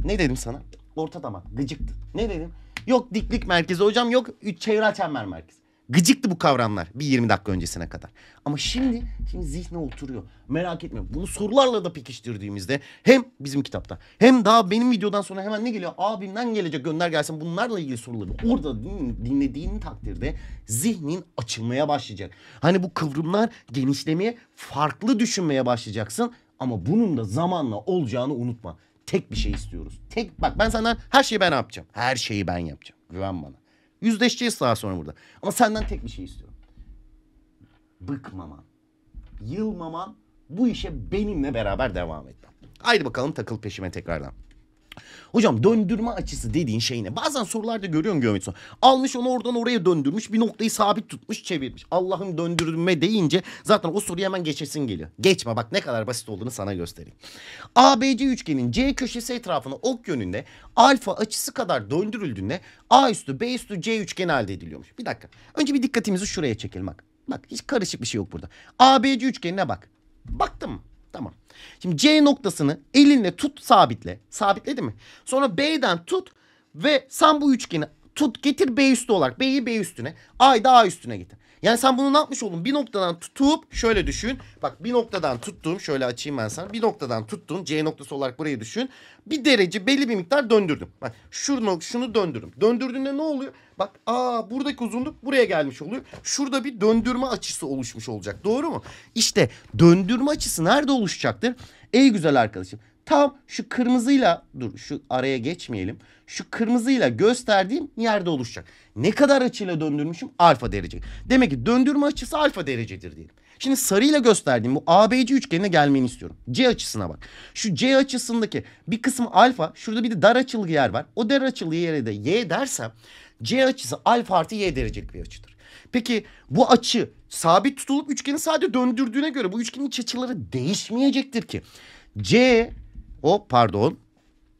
[SPEAKER 1] Ne dedim sana? Ortadama, gıcıktı. Ne dedim? Yok diklik merkezi hocam, yok çevre çember merkezi. Gıcıktı bu kavramlar bir 20 dakika öncesine kadar. Ama şimdi şimdi zihne oturuyor. Merak etme. Bunu sorularla da pekiştirdiğimizde hem bizim kitapta hem daha benim videodan sonra hemen ne geliyor? Abimden gelecek gönder gelsin bunlarla ilgili soruları orada dinlediğin takdirde zihnin açılmaya başlayacak. Hani bu kıvrımlar genişlemeye farklı düşünmeye başlayacaksın ama bunun da zamanla olacağını unutma. Tek bir şey istiyoruz. Tek bak ben senden her şeyi ben yapacağım. Her şeyi ben yapacağım. Güven bana. Yüzleşeceğiz daha sonra burada. Ama senden tek bir şey istiyorum. Bıkmaman, yılmaman, bu işe benimle beraber devam etmem. Haydi bakalım takıl peşime tekrardan. Hocam döndürme açısı dediğin şey ne? Bazen sorularda görüyorum Geometri Almış onu oradan oraya döndürmüş. Bir noktayı sabit tutmuş çevirmiş. Allah'ım döndürme deyince zaten o soruyu hemen geçesin geliyor. Geçme bak ne kadar basit olduğunu sana göstereyim. ABC üçgenin C köşesi etrafına ok yönünde alfa açısı kadar döndürüldüğünde A üstü B üstü C üçgeni elde ediliyormuş. Bir dakika. Önce bir dikkatimizi şuraya çekelim bak. Bak hiç karışık bir şey yok burada. ABC üçgenine bak. Baktım. Tamam. Şimdi C noktasını elinle tut sabitle. Sabitledi mi? Sonra B'den tut ve sen bu üçgeni tut getir B üstü olarak. B'yi B üstüne. A'yı da A üstüne getir. Yani sen bunu ne yapmış oldun? Bir noktadan tutup şöyle düşün. Bak bir noktadan tuttum. Şöyle açayım ben sana. Bir noktadan tuttum. C noktası olarak burayı düşün. Bir derece belli bir miktar döndürdüm. Bak şunu, şunu döndürdüm. Döndürdüğünde ne oluyor? Bak aa buradaki uzunluk buraya gelmiş oluyor. Şurada bir döndürme açısı oluşmuş olacak. Doğru mu? İşte döndürme açısı nerede oluşacaktır? Ey güzel arkadaşım Tam şu kırmızıyla dur şu araya geçmeyelim. Şu kırmızıyla gösterdiğim yerde oluşacak. Ne kadar açıyla döndürmüşüm? Alfa derece. Demek ki döndürme açısı alfa derecedir diyelim. Şimdi sarıyla gösterdiğim bu ABC üçgenine gelmeni istiyorum. C açısına bak. Şu C açısındaki bir kısım alfa. Şurada bir de dar açılı yer var. O dar açılı yere de Y dersem C açısı alfa artı Y derecelik bir açıdır. Peki bu açı sabit tutulup üçgeni sadece döndürdüğüne göre bu üçgenin iç açıları değişmeyecektir ki. C o pardon.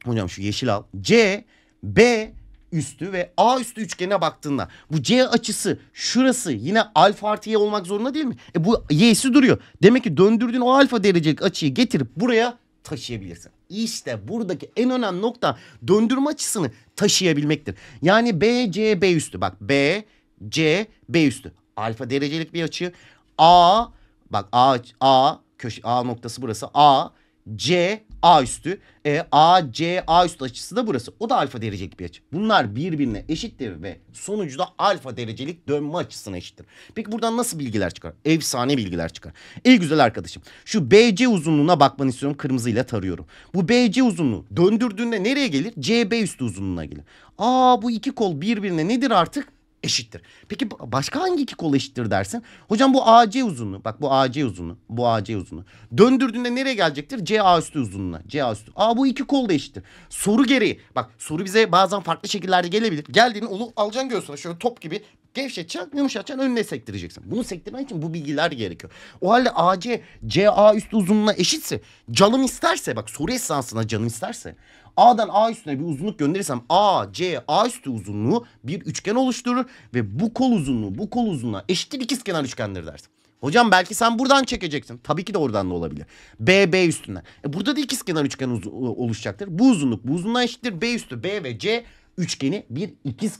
[SPEAKER 1] Hocam şu yeşil al. C, B üstü ve A üstü üçgene baktığında bu C açısı şurası yine alfa artı Y olmak zorunda değil mi? E bu Y'si duruyor. Demek ki döndürdüğün o alfa derecelik açıyı getirip buraya taşıyabilirsin. İşte buradaki en önemli nokta döndürme açısını taşıyabilmektir. Yani B, C, B üstü. Bak B, C, B üstü. Alfa derecelik bir açı. A, bak A, A, köşe A noktası burası. A, C A üstü. E, A, C, A üst açısı da burası. O da alfa derecelik bir açı. Bunlar birbirine eşittir ve sonucu da alfa derecelik dönme açısına eşittir. Peki buradan nasıl bilgiler çıkar? Efsane bilgiler çıkar. Ey güzel arkadaşım şu BC uzunluğuna bakmanı istiyorum. Kırmızıyla tarıyorum. Bu BC uzunluğu döndürdüğünde nereye gelir? CB üstü uzunluğuna gelir. Aa bu iki kol birbirine nedir artık? eşittir. Peki başka hangi iki kol eşittir dersin? Hocam bu AC uzunluğu. Bak bu AC uzunluğu. Bu AC uzunluğu. Döndürdüğünde nereye gelecektir? CA üstü uzunluğuna. CA üstü. Aa bu iki kol da eşittir. Soru gereği. Bak soru bize bazen farklı şekillerde gelebilir. Geldiğini onu alacaksın göğsüne şöyle top gibi gevşeteceksin, yumuşatacaksın, önüne sektireceksin. Bunu sektirmen için bu bilgiler gerekiyor. O halde AC, CA üstü uzunluğuna eşitse, canım isterse bak soru esnasında canım isterse A'dan A üstüne bir uzunluk gönderirsem A, C, A üstü uzunluğu bir üçgen oluşturur ve bu kol uzunluğu bu kol uzunluğuna eşittir kenar üçgendir dersin. Hocam belki sen buradan çekeceksin. Tabii ki de oradan da olabilir. B, B üstünden. E burada da kenar üçgen oluşacaktır. Bu uzunluk bu uzunluğa eşittir. B üstü B ve C üçgeni bir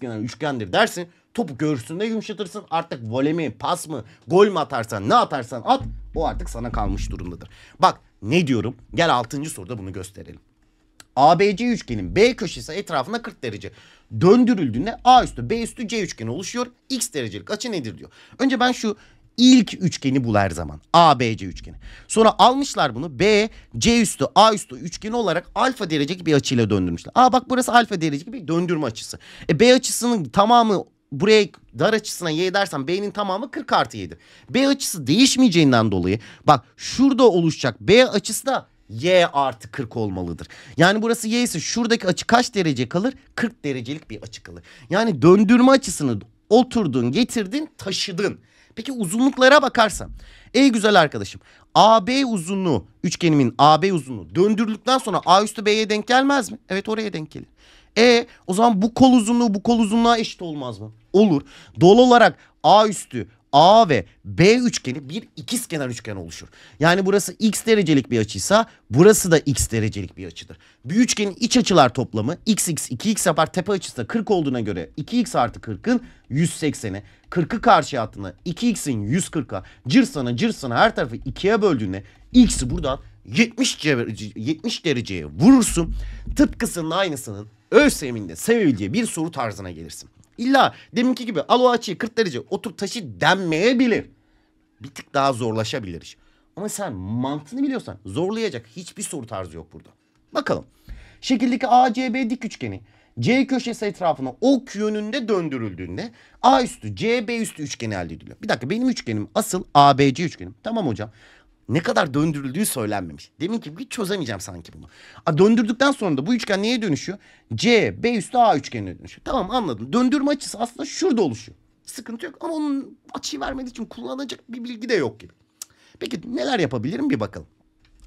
[SPEAKER 1] kenar üçgendir dersin. Topu göğsünde yumuşatırsın. Artık volemi, pas mı, gol mü atarsan, ne atarsan at. O artık sana kalmış durumdadır. Bak ne diyorum? Gel 6. soruda bunu gösterelim. ABC üçgenin B köşesi etrafında 40 derece döndürüldüğünde A üstü B üstü C üçgeni oluşuyor. X derecelik açı nedir diyor. Önce ben şu ilk üçgeni bul her zaman. ABC üçgeni. Sonra almışlar bunu B, C üstü, A üstü üçgeni olarak alfa derecelik bir açıyla döndürmüşler. Aa bak burası alfa derecelik bir döndürme açısı. E B açısının tamamı buraya dar açısına y dersen b'nin tamamı 40 artı 7. B açısı değişmeyeceğinden dolayı bak şurada oluşacak B açısı da y artı 40 olmalıdır. Yani burası y ise şuradaki açı kaç derece kalır? 40 derecelik bir açı kalır. Yani döndürme açısını oturdun, getirdin, taşıdın. Peki uzunluklara bakarsam. Ey güzel arkadaşım. AB uzunluğu, üçgenimin AB uzunluğu döndürdükten sonra A üstü B'ye denk gelmez mi? Evet oraya denk gelir. E o zaman bu kol uzunluğu bu kol uzunluğa eşit olmaz mı? Olur. Doğal olarak A üstü A ve B üçgeni bir ikizkenar üçgen oluşur. Yani burası x derecelik bir açıysa burası da x derecelik bir açıdır. Bir üçgenin iç açılar toplamı x x 2x yapar. Tepe açısı da 40 olduğuna göre 2x artı 40'ın 180'i. 40'ı karşıya attığında 2x'in 140'a cırsana cırsana her tarafı 2'ye böldüğünde x'i buradan 70, 70 dereceye vurursun. Tıpkısının aynısının ÖSYM'inde sevebileceği bir soru tarzına gelirsin. İlla deminki gibi al o açıyı 40 derece otur taşı denmeyebilir. Bir tık daha zorlaşabilir iş. Ama sen mantığını biliyorsan zorlayacak hiçbir soru tarzı yok burada. Bakalım. Şekildeki ACB dik üçgeni C köşesi etrafına ok yönünde döndürüldüğünde A üstü CB üstü üçgeni elde ediliyor. Bir dakika benim üçgenim asıl ABC üçgenim. Tamam hocam ne kadar döndürüldüğü söylenmemiş. Demin ki bir çözemeyeceğim sanki bunu. A, döndürdükten sonra da bu üçgen neye dönüşüyor? C, B üstü A üçgenine dönüşüyor. Tamam anladım. Döndürme açısı aslında şurada oluşuyor. Sıkıntı yok ama onun açıyı vermediği için kullanacak bir bilgi de yok gibi. Peki neler yapabilirim bir bakalım.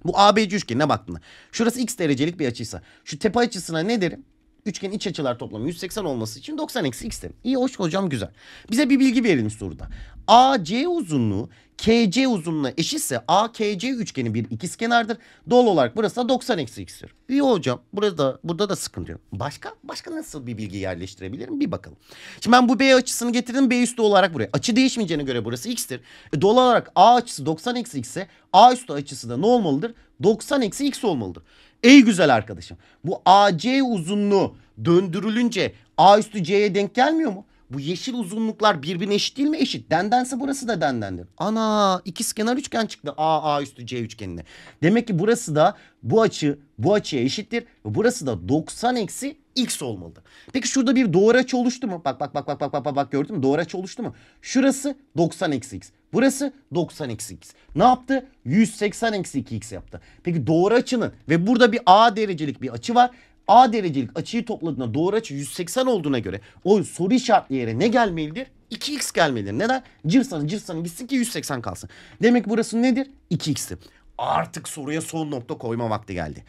[SPEAKER 1] Bu ABC üçgenine baktığında. Şurası x derecelik bir açıysa. Şu tepe açısına ne derim? Üçgen iç açılar toplamı 180 olması için 90 eksi x derim. İyi hoş hocam güzel. Bize bir bilgi verilmiş soruda. AC uzunluğu KC uzunluğuna eşitse AKC üçgeni bir ikizkenardır. Doğal olarak burası da 90 eksi x'tir. İyi hocam burada, burada da sıkıntı yok. Başka? Başka nasıl bir bilgi yerleştirebilirim? Bir bakalım. Şimdi ben bu B açısını getirdim B üstü olarak buraya. Açı değişmeyeceğine göre burası x'tir. E, doğal olarak A açısı 90 eksi x ise A üstü açısı da ne olmalıdır? 90 eksi x olmalıdır. Ey güzel arkadaşım bu AC uzunluğu döndürülünce A üstü C'ye denk gelmiyor mu? Bu yeşil uzunluklar birbirine eşit değil mi? Eşit. Dendense burası da dendendir. Ana kenar üçgen çıktı A A üstü C üçgenine. Demek ki burası da bu açı bu açıya eşittir. Burası da 90 eksi x olmalı. Peki şurada bir doğru açı oluştu mu? Bak bak bak bak bak bak bak gördün mü? Doğru açı oluştu mu? Şurası 90 eksi x. Burası 90 eksi x. Ne yaptı? 180 eksi 2x yaptı. Peki doğru açının ve burada bir a derecelik bir açı var. A derecelik açıyı topladığında doğru açı 180 olduğuna göre o soru işaretli yere ne gelmelidir? 2x gelmelidir. Neden? Cırsanı cırsanı gitsin ki 180 kalsın. Demek burası nedir? 2 x'tir. Artık soruya son nokta koyma vakti geldi.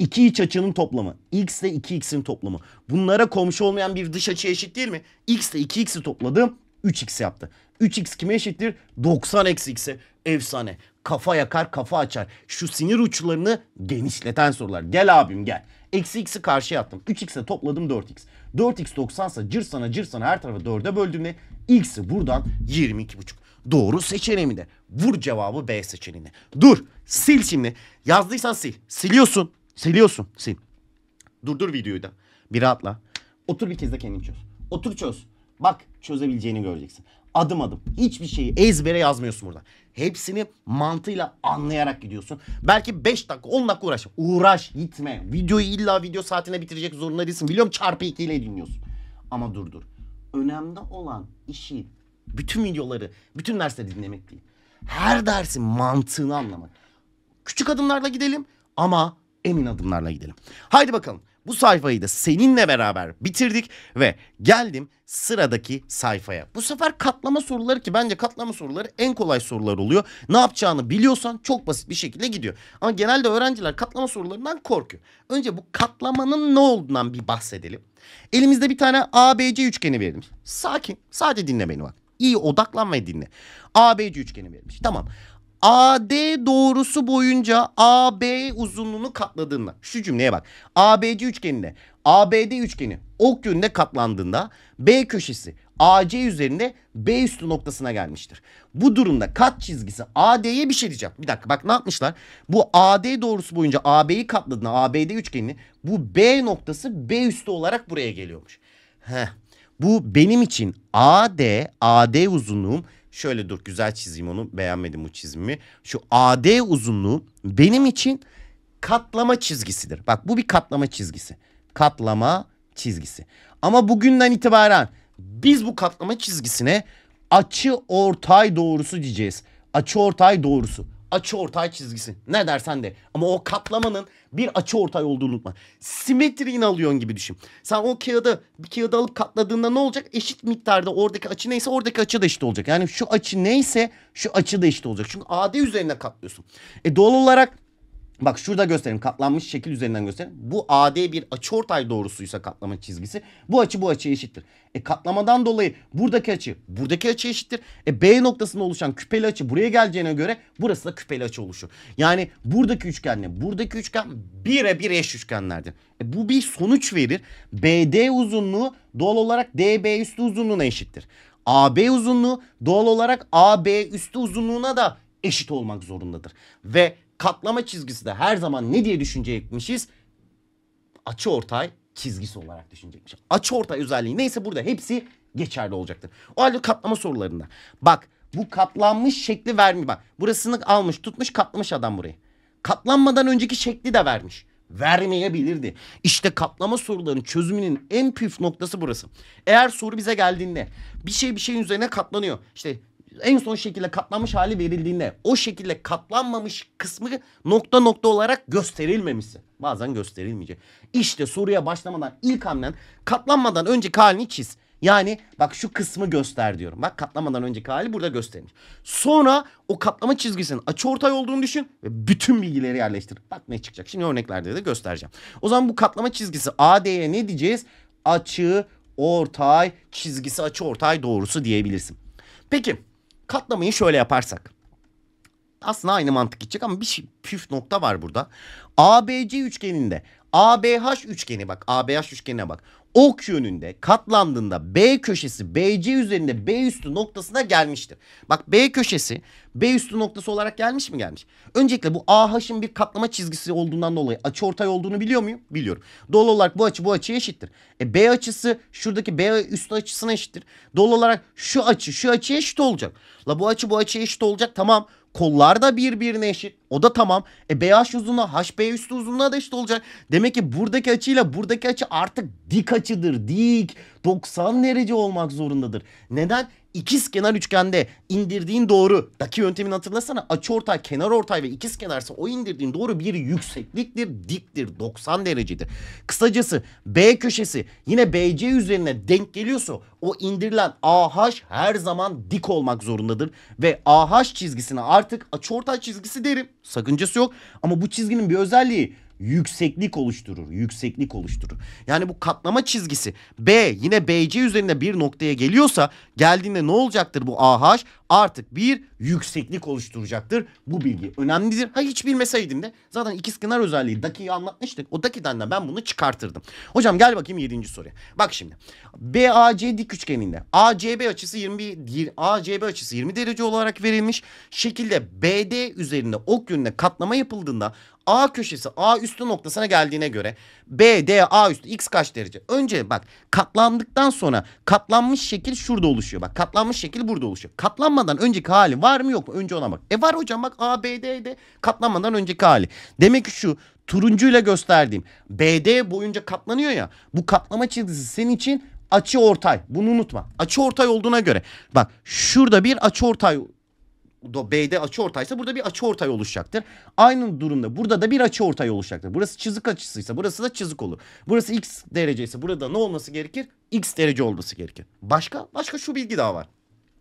[SPEAKER 1] İki iç açının toplamı. X ile 2x'in toplamı. Bunlara komşu olmayan bir dış açı eşit değil mi? X ile 2x'i topladım. 3x yaptı. 3x kime eşittir? 90 eksi x'e. Efsane. Kafa yakar kafa açar. Şu sinir uçlarını genişleten sorular. Gel abim gel. Eksi x'i karşıya attım. 3x'e topladım 4x. 4x 90 ise cır sana cır sana her tarafı 4'e böldüğümde x'i buradan 22,5. Doğru seçeneğimi de. Vur cevabı B seçeneğine. Dur sil şimdi. Yazdıysan sil. Siliyorsun. Siliyorsun. Sil. Durdur videoyu da. Bir rahatla. Otur bir kez de kendin çöz. Otur çöz. Bak çözebileceğini göreceksin. Adım adım. Hiçbir şeyi ezbere yazmıyorsun burada. Hepsini mantığıyla anlayarak gidiyorsun. Belki 5 dakika 10 dakika uğraş. Uğraş gitme. Videoyu illa video saatine bitirecek zorunda değilsin. Biliyorum çarpı 2 ile dinliyorsun. Ama dur dur. Önemli olan işi bütün videoları, bütün dersleri dinlemek değil. Her dersin mantığını anlamak. Küçük adımlarla gidelim ama emin adımlarla gidelim. Haydi bakalım bu sayfayı da seninle beraber bitirdik ve geldim sıradaki sayfaya. Bu sefer katlama soruları ki bence katlama soruları en kolay sorular oluyor. Ne yapacağını biliyorsan çok basit bir şekilde gidiyor. Ama genelde öğrenciler katlama sorularından korkuyor. Önce bu katlamanın ne olduğundan bir bahsedelim. Elimizde bir tane ABC üçgeni verilmiş. Sakin sadece dinle beni bak. İyi odaklan ve dinle. ABC üçgeni verilmiş. Tamam. AD doğrusu boyunca AB uzunluğunu katladığında şu cümleye bak. ABC üçgenine ABD üçgeni ok yönünde katlandığında B köşesi AC üzerinde B üstü noktasına gelmiştir. Bu durumda kat çizgisi AD'ye bir şey diyeceğim. Bir dakika bak ne yapmışlar? Bu AD doğrusu boyunca AB'yi katladığında ABD üçgenini bu B noktası B üstü olarak buraya geliyormuş. Heh. Bu benim için AD, AD uzunluğum Şöyle dur güzel çizeyim onu. Beğenmedim bu çizimi. Şu AD uzunluğu benim için katlama çizgisidir. Bak bu bir katlama çizgisi. Katlama çizgisi. Ama bugünden itibaren biz bu katlama çizgisine açı ortay doğrusu diyeceğiz. Açı ortay doğrusu açı ortay çizgisi. Ne dersen de. Ama o katlamanın bir açı ortay olduğunu unutma. Simetriğini alıyorsun gibi düşün. Sen o kağıdı bir kağıdı alıp katladığında ne olacak? Eşit miktarda oradaki açı neyse oradaki açı da eşit olacak. Yani şu açı neyse şu açı da eşit olacak. Çünkü AD üzerine katlıyorsun. E doğal olarak Bak şurada göstereyim. Katlanmış şekil üzerinden göstereyim. Bu AD bir açıortay doğrusuysa katlama çizgisi. Bu açı bu açıya eşittir. E katlamadan dolayı buradaki açı buradaki açı eşittir. E B noktasında oluşan küpeli açı buraya geleceğine göre burası da küpeli açı oluşur. Yani buradaki üçgenle buradaki üçgen bir eş üçgenlerdir. E bu bir sonuç verir. BD uzunluğu doğal olarak DB üstü uzunluğuna eşittir. AB uzunluğu doğal olarak AB üstü uzunluğuna da eşit olmak zorundadır. Ve katlama çizgisi de her zaman ne diye düşünecekmişiz? Açı ortay çizgisi olarak düşünecekmişiz Açı ortay özelliği neyse burada hepsi geçerli olacaktır. O halde katlama sorularında. Bak bu katlanmış şekli vermiyor. Bak burasını almış tutmuş katlamış adam burayı. Katlanmadan önceki şekli de vermiş. Vermeyebilirdi. İşte katlama sorularının çözümünün en püf noktası burası. Eğer soru bize geldiğinde bir şey bir şeyin üzerine katlanıyor. İşte en son şekilde katlanmış hali verildiğinde o şekilde katlanmamış kısmı nokta nokta olarak gösterilmemişsin. Bazen gösterilmeyecek. İşte soruya başlamadan ilk hamlen katlanmadan önceki halini çiz. Yani bak şu kısmı göster diyorum. Bak katlamadan önceki hali burada göstermiş. Sonra o katlama çizgisinin açıortay olduğunu düşün ve bütün bilgileri yerleştir. Bak ne çıkacak. Şimdi örneklerde de göstereceğim. O zaman bu katlama çizgisi AD'ye ne diyeceğiz? Açı ortay çizgisi açı ortay doğrusu diyebilirsin. Peki Katlamayı şöyle yaparsak. Aslında aynı mantık gidecek ama bir şey, püf nokta var burada. ABC üçgeninde ABH üçgeni bak ABH üçgenine bak. Ok yönünde katlandığında B köşesi BC üzerinde B üstü noktasına gelmiştir. Bak B köşesi B üstü noktası olarak gelmiş mi gelmiş? Öncelikle bu AH'ın bir katlama çizgisi olduğundan dolayı açı ortay olduğunu biliyor muyum? Biliyorum. Doğal olarak bu açı bu açıya eşittir. E B açısı şuradaki B üstü açısına eşittir. Doğal olarak şu açı şu açıya eşit olacak. La bu açı bu açıya eşit olacak tamam. Kollar da birbirine eşit. O da tamam. E BH uzunluğu HB üstü uzunluğa da eşit olacak. Demek ki buradaki açıyla buradaki açı artık dik açıdır. Dik. 90 derece olmak zorundadır. Neden? ikiz kenar üçgende indirdiğin doğru. Daki yöntemini hatırlasana. Açı ortay, kenar ortay ve ikiz kenarsa o indirdiğin doğru bir yüksekliktir, diktir, 90 derecedir. Kısacası B köşesi yine BC üzerine denk geliyorsa o indirilen AH her zaman dik olmak zorundadır. Ve AH çizgisine artık açı ortay çizgisi derim. Sakıncası yok. Ama bu çizginin bir özelliği yükseklik oluşturur. Yükseklik oluşturur. Yani bu katlama çizgisi B yine BC üzerinde bir noktaya geliyorsa geldiğinde ne olacaktır bu AH? Artık bir yükseklik oluşturacaktır. Bu bilgi önemlidir. Ha hiç bilmeseydim de zaten ikizkenar özelliği dakiyi anlatmıştık. O dakiden de ben bunu çıkartırdım. Hocam gel bakayım 7. soruya. Bak şimdi. BAC dik üçgeninde ACB açısı 20 ACB açısı 20 derece olarak verilmiş. Şekilde BD üzerinde ok yönünde katlama yapıldığında A köşesi A üstü noktasına geldiğine göre B, D, A üstü X kaç derece? Önce bak katlandıktan sonra katlanmış şekil şurada oluşuyor. Bak katlanmış şekil burada oluşuyor. Katlanmadan önceki hali var mı yok mu? Önce ona bak. E var hocam bak A, B, D, D katlanmadan önceki hali. Demek ki şu turuncuyla gösterdiğim BD boyunca katlanıyor ya. Bu katlama çizgisi senin için açı ortay. Bunu unutma. Açı ortay olduğuna göre. Bak şurada bir açı ortay B'de açı ortaysa burada bir açı ortay oluşacaktır. Aynı durumda burada da bir açı ortay oluşacaktır. Burası çizik açısıysa burası da çizik olur. Burası x derece ise burada ne olması gerekir? X derece olması gerekir. Başka? Başka şu bilgi daha var.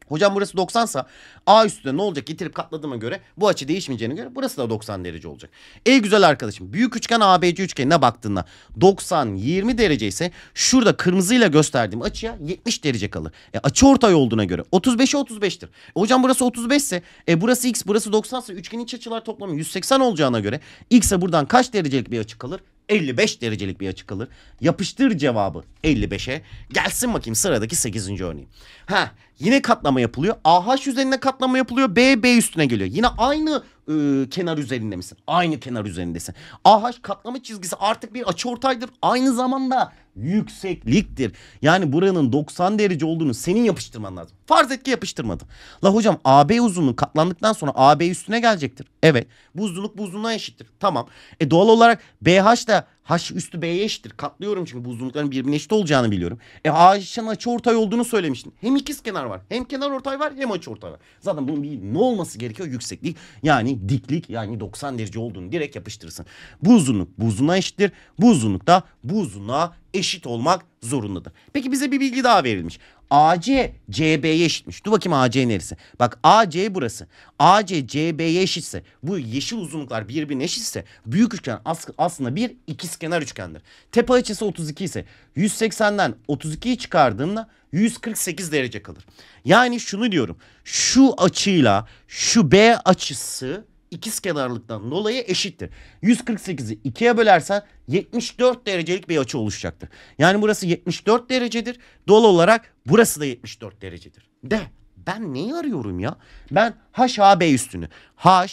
[SPEAKER 1] Hocam burası 90 sa A üstüne ne olacak getirip katladığıma göre bu açı değişmeyeceğine göre burası da 90 derece olacak. Ey güzel arkadaşım büyük üçgen ABC üçgenine baktığında 90 20 derece ise şurada kırmızıyla gösterdiğim açıya 70 derece kalır. E, açı ortay olduğuna göre 35'e 35'tir. E, hocam burası 35 ise e, burası x burası 90 ise üçgenin iç açılar toplamı 180 olacağına göre x'e buradan kaç derecelik bir açı kalır? 55 derecelik bir açı kalır. Yapıştır cevabı 55'e. Gelsin bakayım sıradaki 8. örneği. Ha yine katlama yapılıyor. AH üzerine katlama yapılıyor. BB üstüne geliyor. Yine aynı e, kenar üzerinde misin? Aynı kenar üzerindesin. AH katlama çizgisi artık bir açı ortaydır. Aynı zamanda yüksekliktir. Yani buranın 90 derece olduğunu senin yapıştırman lazım. Farz et ki yapıştırmadım. La hocam AB uzunluğu katlandıktan sonra AB üstüne gelecektir. Evet. Bu uzunluk bu uzunluğa eşittir. Tamam. E doğal olarak BH da H üstü B'ye eşittir. Katlıyorum çünkü bu uzunlukların birbirine eşit olacağını biliyorum. E H'ın ortay olduğunu söylemiştin. Hem ikiz kenar var. Hem kenar ortay var hem ortay var. Zaten bunun bir ne olması gerekiyor? Yükseklik yani diklik yani 90 derece olduğunu direkt yapıştırırsın. Bu uzunluk bu uzunluğa eşittir. Bu uzunluk da bu uzunluğa eşit olmak zorundadır. Peki bize bir bilgi daha verilmiş. AC CB'ye eşitmiş. Dur bakayım AC neresi? Bak AC burası. AC CB'ye eşitse bu yeşil uzunluklar birbirine eşitse büyük üçgen aslında bir ikizkenar üçgendir. Tepe açısı 32 ise 180'den 32'yi çıkardığında 148 derece kalır. Yani şunu diyorum. Şu açıyla şu B açısı ikiz kenarlıktan dolayı eşittir. 148'i 2'ye bölersen 74 derecelik bir açı oluşacaktır. Yani burası 74 derecedir. Doğal olarak burası da 74 derecedir. De ben neyi arıyorum ya? Ben HAB üstünü. H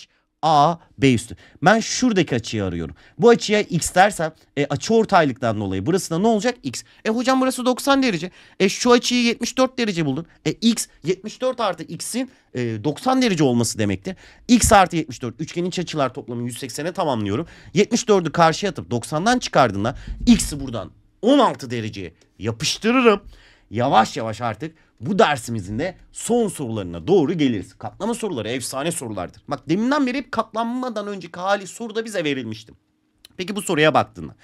[SPEAKER 1] A, B üstü. Ben şuradaki açıyı arıyorum. Bu açıya x dersem e, açı ortaylıktan dolayı burasına ne olacak? X. E hocam burası 90 derece. E şu açıyı 74 derece buldun. E x 74 artı x'in e, 90 derece olması demektir. X artı 74 üçgenin iç açılar toplamı 180'e tamamlıyorum. 74'ü karşıya atıp 90'dan çıkardığında x'i buradan 16 dereceye yapıştırırım yavaş yavaş artık bu dersimizin de son sorularına doğru geliriz. Katlama soruları efsane sorulardır. Bak deminden beri hep katlanmadan önceki hali soruda bize verilmiştim. Peki bu soruya baktığında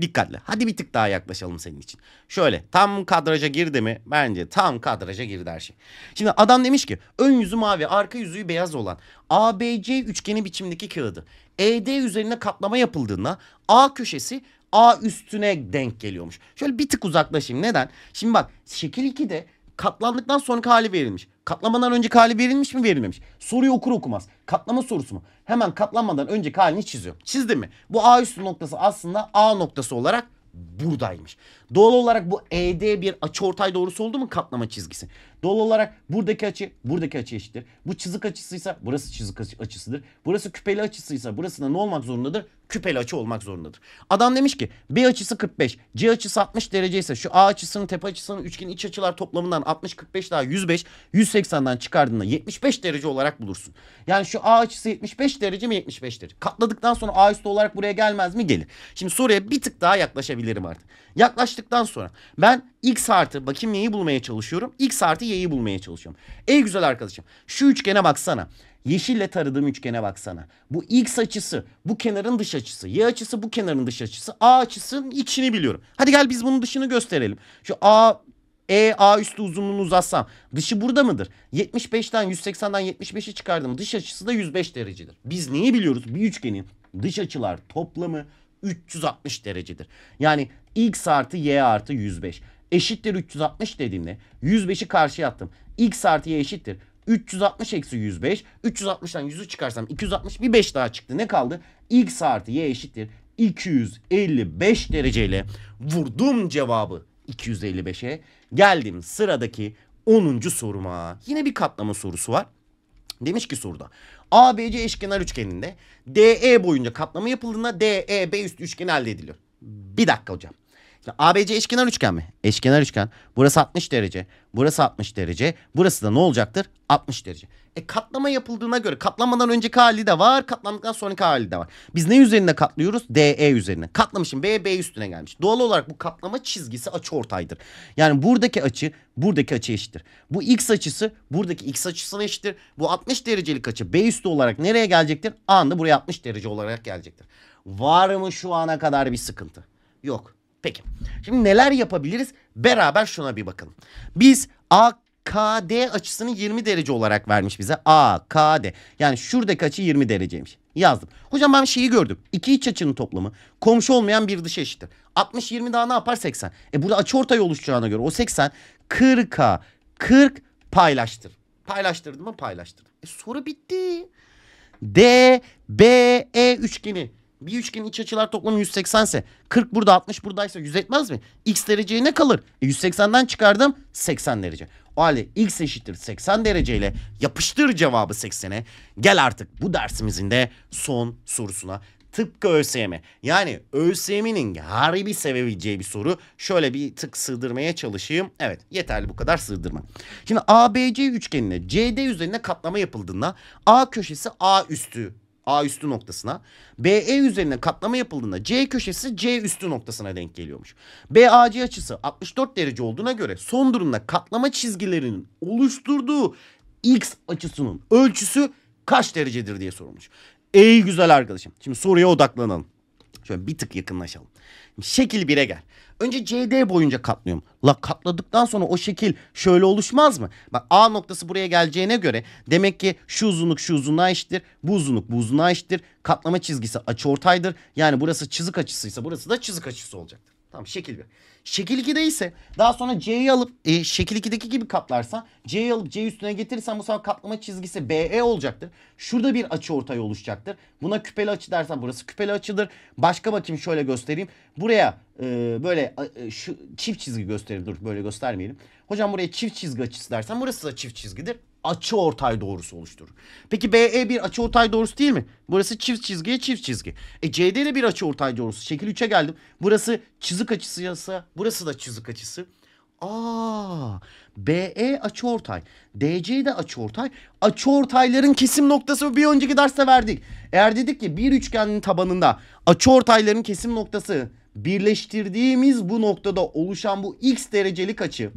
[SPEAKER 1] dikkatle. Hadi bir tık daha yaklaşalım senin için. Şöyle tam kadraja girdi mi? Bence tam kadraja girdi her şey. Şimdi adam demiş ki ön yüzü mavi arka yüzü beyaz olan ABC üçgeni biçimdeki kağıdı. ED üzerine katlama yapıldığında A köşesi A üstüne denk geliyormuş. Şöyle bir tık uzaklaşayım. Neden? Şimdi bak şekil 2'de katlandıktan sonraki hali verilmiş. Katlamadan önceki hali verilmiş mi verilmemiş. Soruyu okur okumaz. Katlama sorusu mu? Hemen katlanmadan önceki halini çiziyorum. Çizdim mi? Bu A üstü noktası aslında A noktası olarak buradaymış. Doğal olarak bu ED bir açıortay doğrusu oldu mu katlama çizgisi? Doğal olarak buradaki açı buradaki açı eşittir. Bu çizik açısıysa burası çizik açısıdır. Burası küpeli açısıysa burasında ne olmak zorundadır? Küpeli açı olmak zorundadır. Adam demiş ki B açısı 45, C açısı 60 derece ise şu A açısının tepe açısının üçgen iç açılar toplamından 60 45 daha 105 180'den çıkardığında 75 derece olarak bulursun. Yani şu A açısı 75 derece mi 75 derece? Katladıktan sonra A üstü olarak buraya gelmez mi? Gelir. Şimdi soruya bir tık daha yaklaşabilirim artık. Yaklaştıktan sonra ben X artı bakayım y'yi bulmaya çalışıyorum. X artı y'yi bulmaya çalışıyorum. Ey güzel arkadaşım şu üçgene baksana. Yeşille taradığım üçgene baksana. Bu x açısı, bu kenarın dış açısı, y açısı, bu kenarın dış açısı, a açısının içini biliyorum. Hadi gel biz bunun dışını gösterelim. Şu a e A üstü uzunluğunu uzatsam dışı burada mıdır? 75'ten 180'den 75'i çıkardım. Dış açısı da 105 derecedir. Biz neyi biliyoruz? Bir üçgenin dış açılar toplamı 360 derecedir. Yani x artı y artı 105 eşittir 360 dediğimde 105'i karşıya attım. X artı Y eşittir. 360 eksi 105. 360'dan 100'ü çıkarsam 260 bir 5 daha çıktı. Ne kaldı? X artı Y eşittir. 255 dereceyle vurdum cevabı 255'e. Geldim sıradaki 10. soruma. Yine bir katlama sorusu var. Demiş ki soruda ABC eşkenar üçgeninde DE boyunca katlama yapıldığında DEB üstü üçgen elde ediliyor. Bir dakika hocam. ABC eşkenar üçgen mi? Eşkenar üçgen. Burası 60 derece. Burası 60 derece. Burası da ne olacaktır? 60 derece. E katlama yapıldığına göre katlanmadan önceki hali de var. Katlandıktan sonraki hali de var. Biz ne üzerinde katlıyoruz? DE üzerine. Katlamışım B, B üstüne gelmiş. Doğal olarak bu katlama çizgisi açı ortaydır. Yani buradaki açı buradaki açı eşittir. Bu x açısı buradaki x açısına eşittir. Bu 60 derecelik açı B üstü olarak nereye gelecektir? Anında buraya 60 derece olarak gelecektir. Var mı şu ana kadar bir sıkıntı? Yok. Peki. Şimdi neler yapabiliriz? Beraber şuna bir bakın. Biz AKD açısını 20 derece olarak vermiş bize. AKD. Yani şuradaki açı 20 dereceymiş. Yazdım. Hocam ben şeyi gördüm. İki iç açının toplamı. Komşu olmayan bir dış eşittir. 60-20 daha ne yapar? 80. E burada açı ortay oluşacağına göre o 80 40'a 40 paylaştır. Paylaştırdım mı? Paylaştırdım. E soru bitti. D, B, E üçgeni. Bir üçgenin iç açılar toplamı 180 ise 40 burada 60 buradaysa 100 etmez mi? X dereceye ne kalır? E 180'den çıkardım 80 derece. O halde x eşittir 80 dereceyle yapıştır cevabı 80'e. Gel artık bu dersimizin de son sorusuna. Tıpkı ÖSYM. Yani ÖSYM'nin garibi sevebileceği bir soru. Şöyle bir tık sığdırmaya çalışayım. Evet yeterli bu kadar sığdırma. Şimdi ABC üçgenine CD üzerine katlama yapıldığında A köşesi A üstü A üstü noktasına. BE üzerine katlama yapıldığında C köşesi C üstü noktasına denk geliyormuş. BAC açısı 64 derece olduğuna göre son durumda katlama çizgilerinin oluşturduğu X açısının ölçüsü kaç derecedir diye sorulmuş. Ey güzel arkadaşım. Şimdi soruya odaklanalım. Şöyle bir tık yakınlaşalım. Şekil 1'e gel. Önce CD boyunca katlıyorum. La katladıktan sonra o şekil şöyle oluşmaz mı? Bak A noktası buraya geleceğine göre demek ki şu uzunluk şu uzunluğa eşittir. Bu uzunluk bu uzunluğa eşittir. Katlama çizgisi açıortaydır. Yani burası çizik açısıysa burası da çizik açısı olacaktır. Tamam şekil 1. Şekil 2'de ise daha sonra C'yi alıp e, şekil 2'deki gibi katlarsa C'yi alıp C üstüne getirirsen bu sefer katlama çizgisi BE olacaktır. Şurada bir açı ortay oluşacaktır. Buna küpeli açı dersen burası küpeli açıdır. Başka bakayım şöyle göstereyim. Buraya e, böyle e, şu çift çizgi göstereyim. Dur böyle göstermeyelim. Hocam buraya çift çizgi açısı dersen burası da çift çizgidir açı ortay doğrusu oluşturur. Peki BE bir açı ortay doğrusu değil mi? Burası çift çizgiye çift çizgi. E CD de bir açı ortay doğrusu. Şekil 3'e geldim. Burası çizik açısı yasa. Burası da çizik açısı. Aa, BE açı ortay. DC de açı ortay. Açı ortayların kesim noktası bir önceki derste verdik. Eğer dedik ki bir üçgenin tabanında açı ortayların kesim noktası birleştirdiğimiz bu noktada oluşan bu x derecelik açı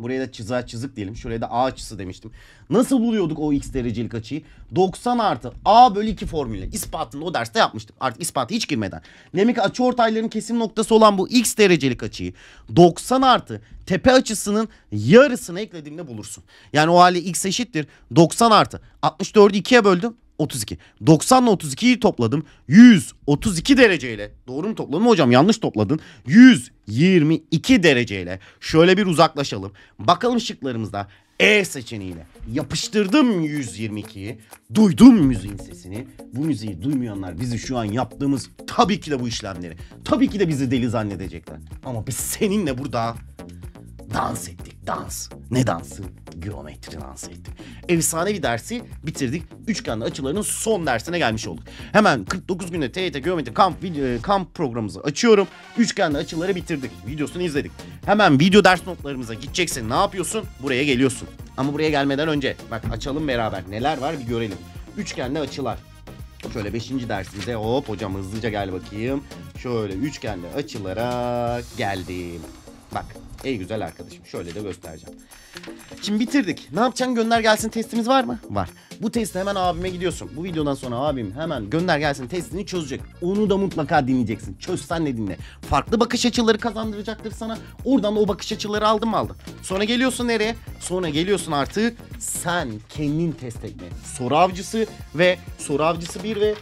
[SPEAKER 1] Buraya da çiza çizik diyelim. Şuraya da A açısı demiştim. Nasıl buluyorduk o x derecelik açıyı? 90 artı A bölü 2 formülü. İspatını o derste yapmıştım. Artık ispatı hiç girmeden. Demek ki açı ortaylarının kesim noktası olan bu x derecelik açıyı 90 artı tepe açısının yarısına eklediğimde bulursun. Yani o hali x eşittir 90 artı 64'ü 2'ye böldüm 32. 90 ile 32'yi topladım. 132 dereceyle. Doğru mu topladın mı hocam? Yanlış topladın. 122 dereceyle. Şöyle bir uzaklaşalım. Bakalım şıklarımızda. E seçeneğiyle yapıştırdım 122'yi. Duydum müziğin sesini. Bu müziği duymayanlar bizi şu an yaptığımız tabii ki de bu işlemleri. Tabii ki de bizi deli zannedecekler. Ama biz seninle burada dans ettik. Dans. Ne dansı? Geometri dans ettik. Efsane bir dersi bitirdik. Üçgenli açılarının son dersine gelmiş olduk. Hemen 49 günde TYT e Geometri Kamp, video, e, kamp programımızı açıyorum. Üçgenli açıları bitirdik. Videosunu izledik. Hemen video ders notlarımıza gideceksin. Ne yapıyorsun? Buraya geliyorsun. Ama buraya gelmeden önce bak açalım beraber. Neler var bir görelim. Üçgenli açılar. Şöyle 5. dersimize hop hocam hızlıca gel bakayım. Şöyle üçgenli açılara geldim. Bak Ey güzel arkadaşım şöyle de göstereceğim. Şimdi bitirdik. Ne yapacaksın gönder gelsin testimiz var mı? Var. Bu testi hemen abime gidiyorsun. Bu videodan sonra abim hemen gönder gelsin testini çözecek. Onu da mutlaka dinleyeceksin. Çözsen de dinle. Farklı bakış açıları kazandıracaktır sana. Oradan da o bakış açıları aldım aldım. Sonra geliyorsun nereye? Sonra geliyorsun artık sen kendin test etme. Soru avcısı ve soru avcısı 1 ve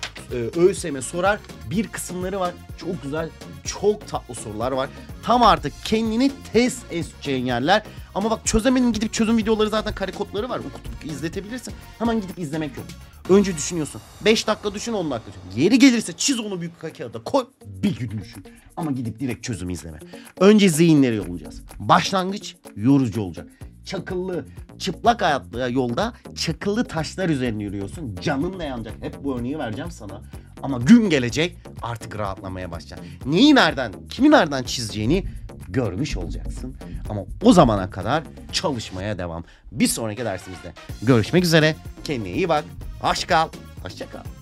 [SPEAKER 1] e, sorar bir kısımları var. Çok güzel, çok tatlı sorular var tam artık kendini test edeceğin yerler. Ama bak çözemedin gidip çözüm videoları zaten kare kodları var. Okutup izletebilirsin. Hemen gidip izlemek yok. Önce düşünüyorsun. 5 dakika düşün 10 dakika düşün. Yeri gelirse çiz onu büyük kağıda koy bir gün düşün. Ama gidip direkt çözümü izleme. Önce zihinleri yollayacağız. Başlangıç yorucu olacak. Çakıllı, çıplak hayatlı yolda çakıllı taşlar üzerine yürüyorsun. Canınla yanacak. Hep bu örneği vereceğim sana. Ama gün gelecek artık rahatlamaya başlayacaksın. Neyi nereden, kimi nereden çizeceğini görmüş olacaksın. Ama o zamana kadar çalışmaya devam. Bir sonraki dersimizde görüşmek üzere. Kendine iyi bak. Hoş kal. Hoşça kal.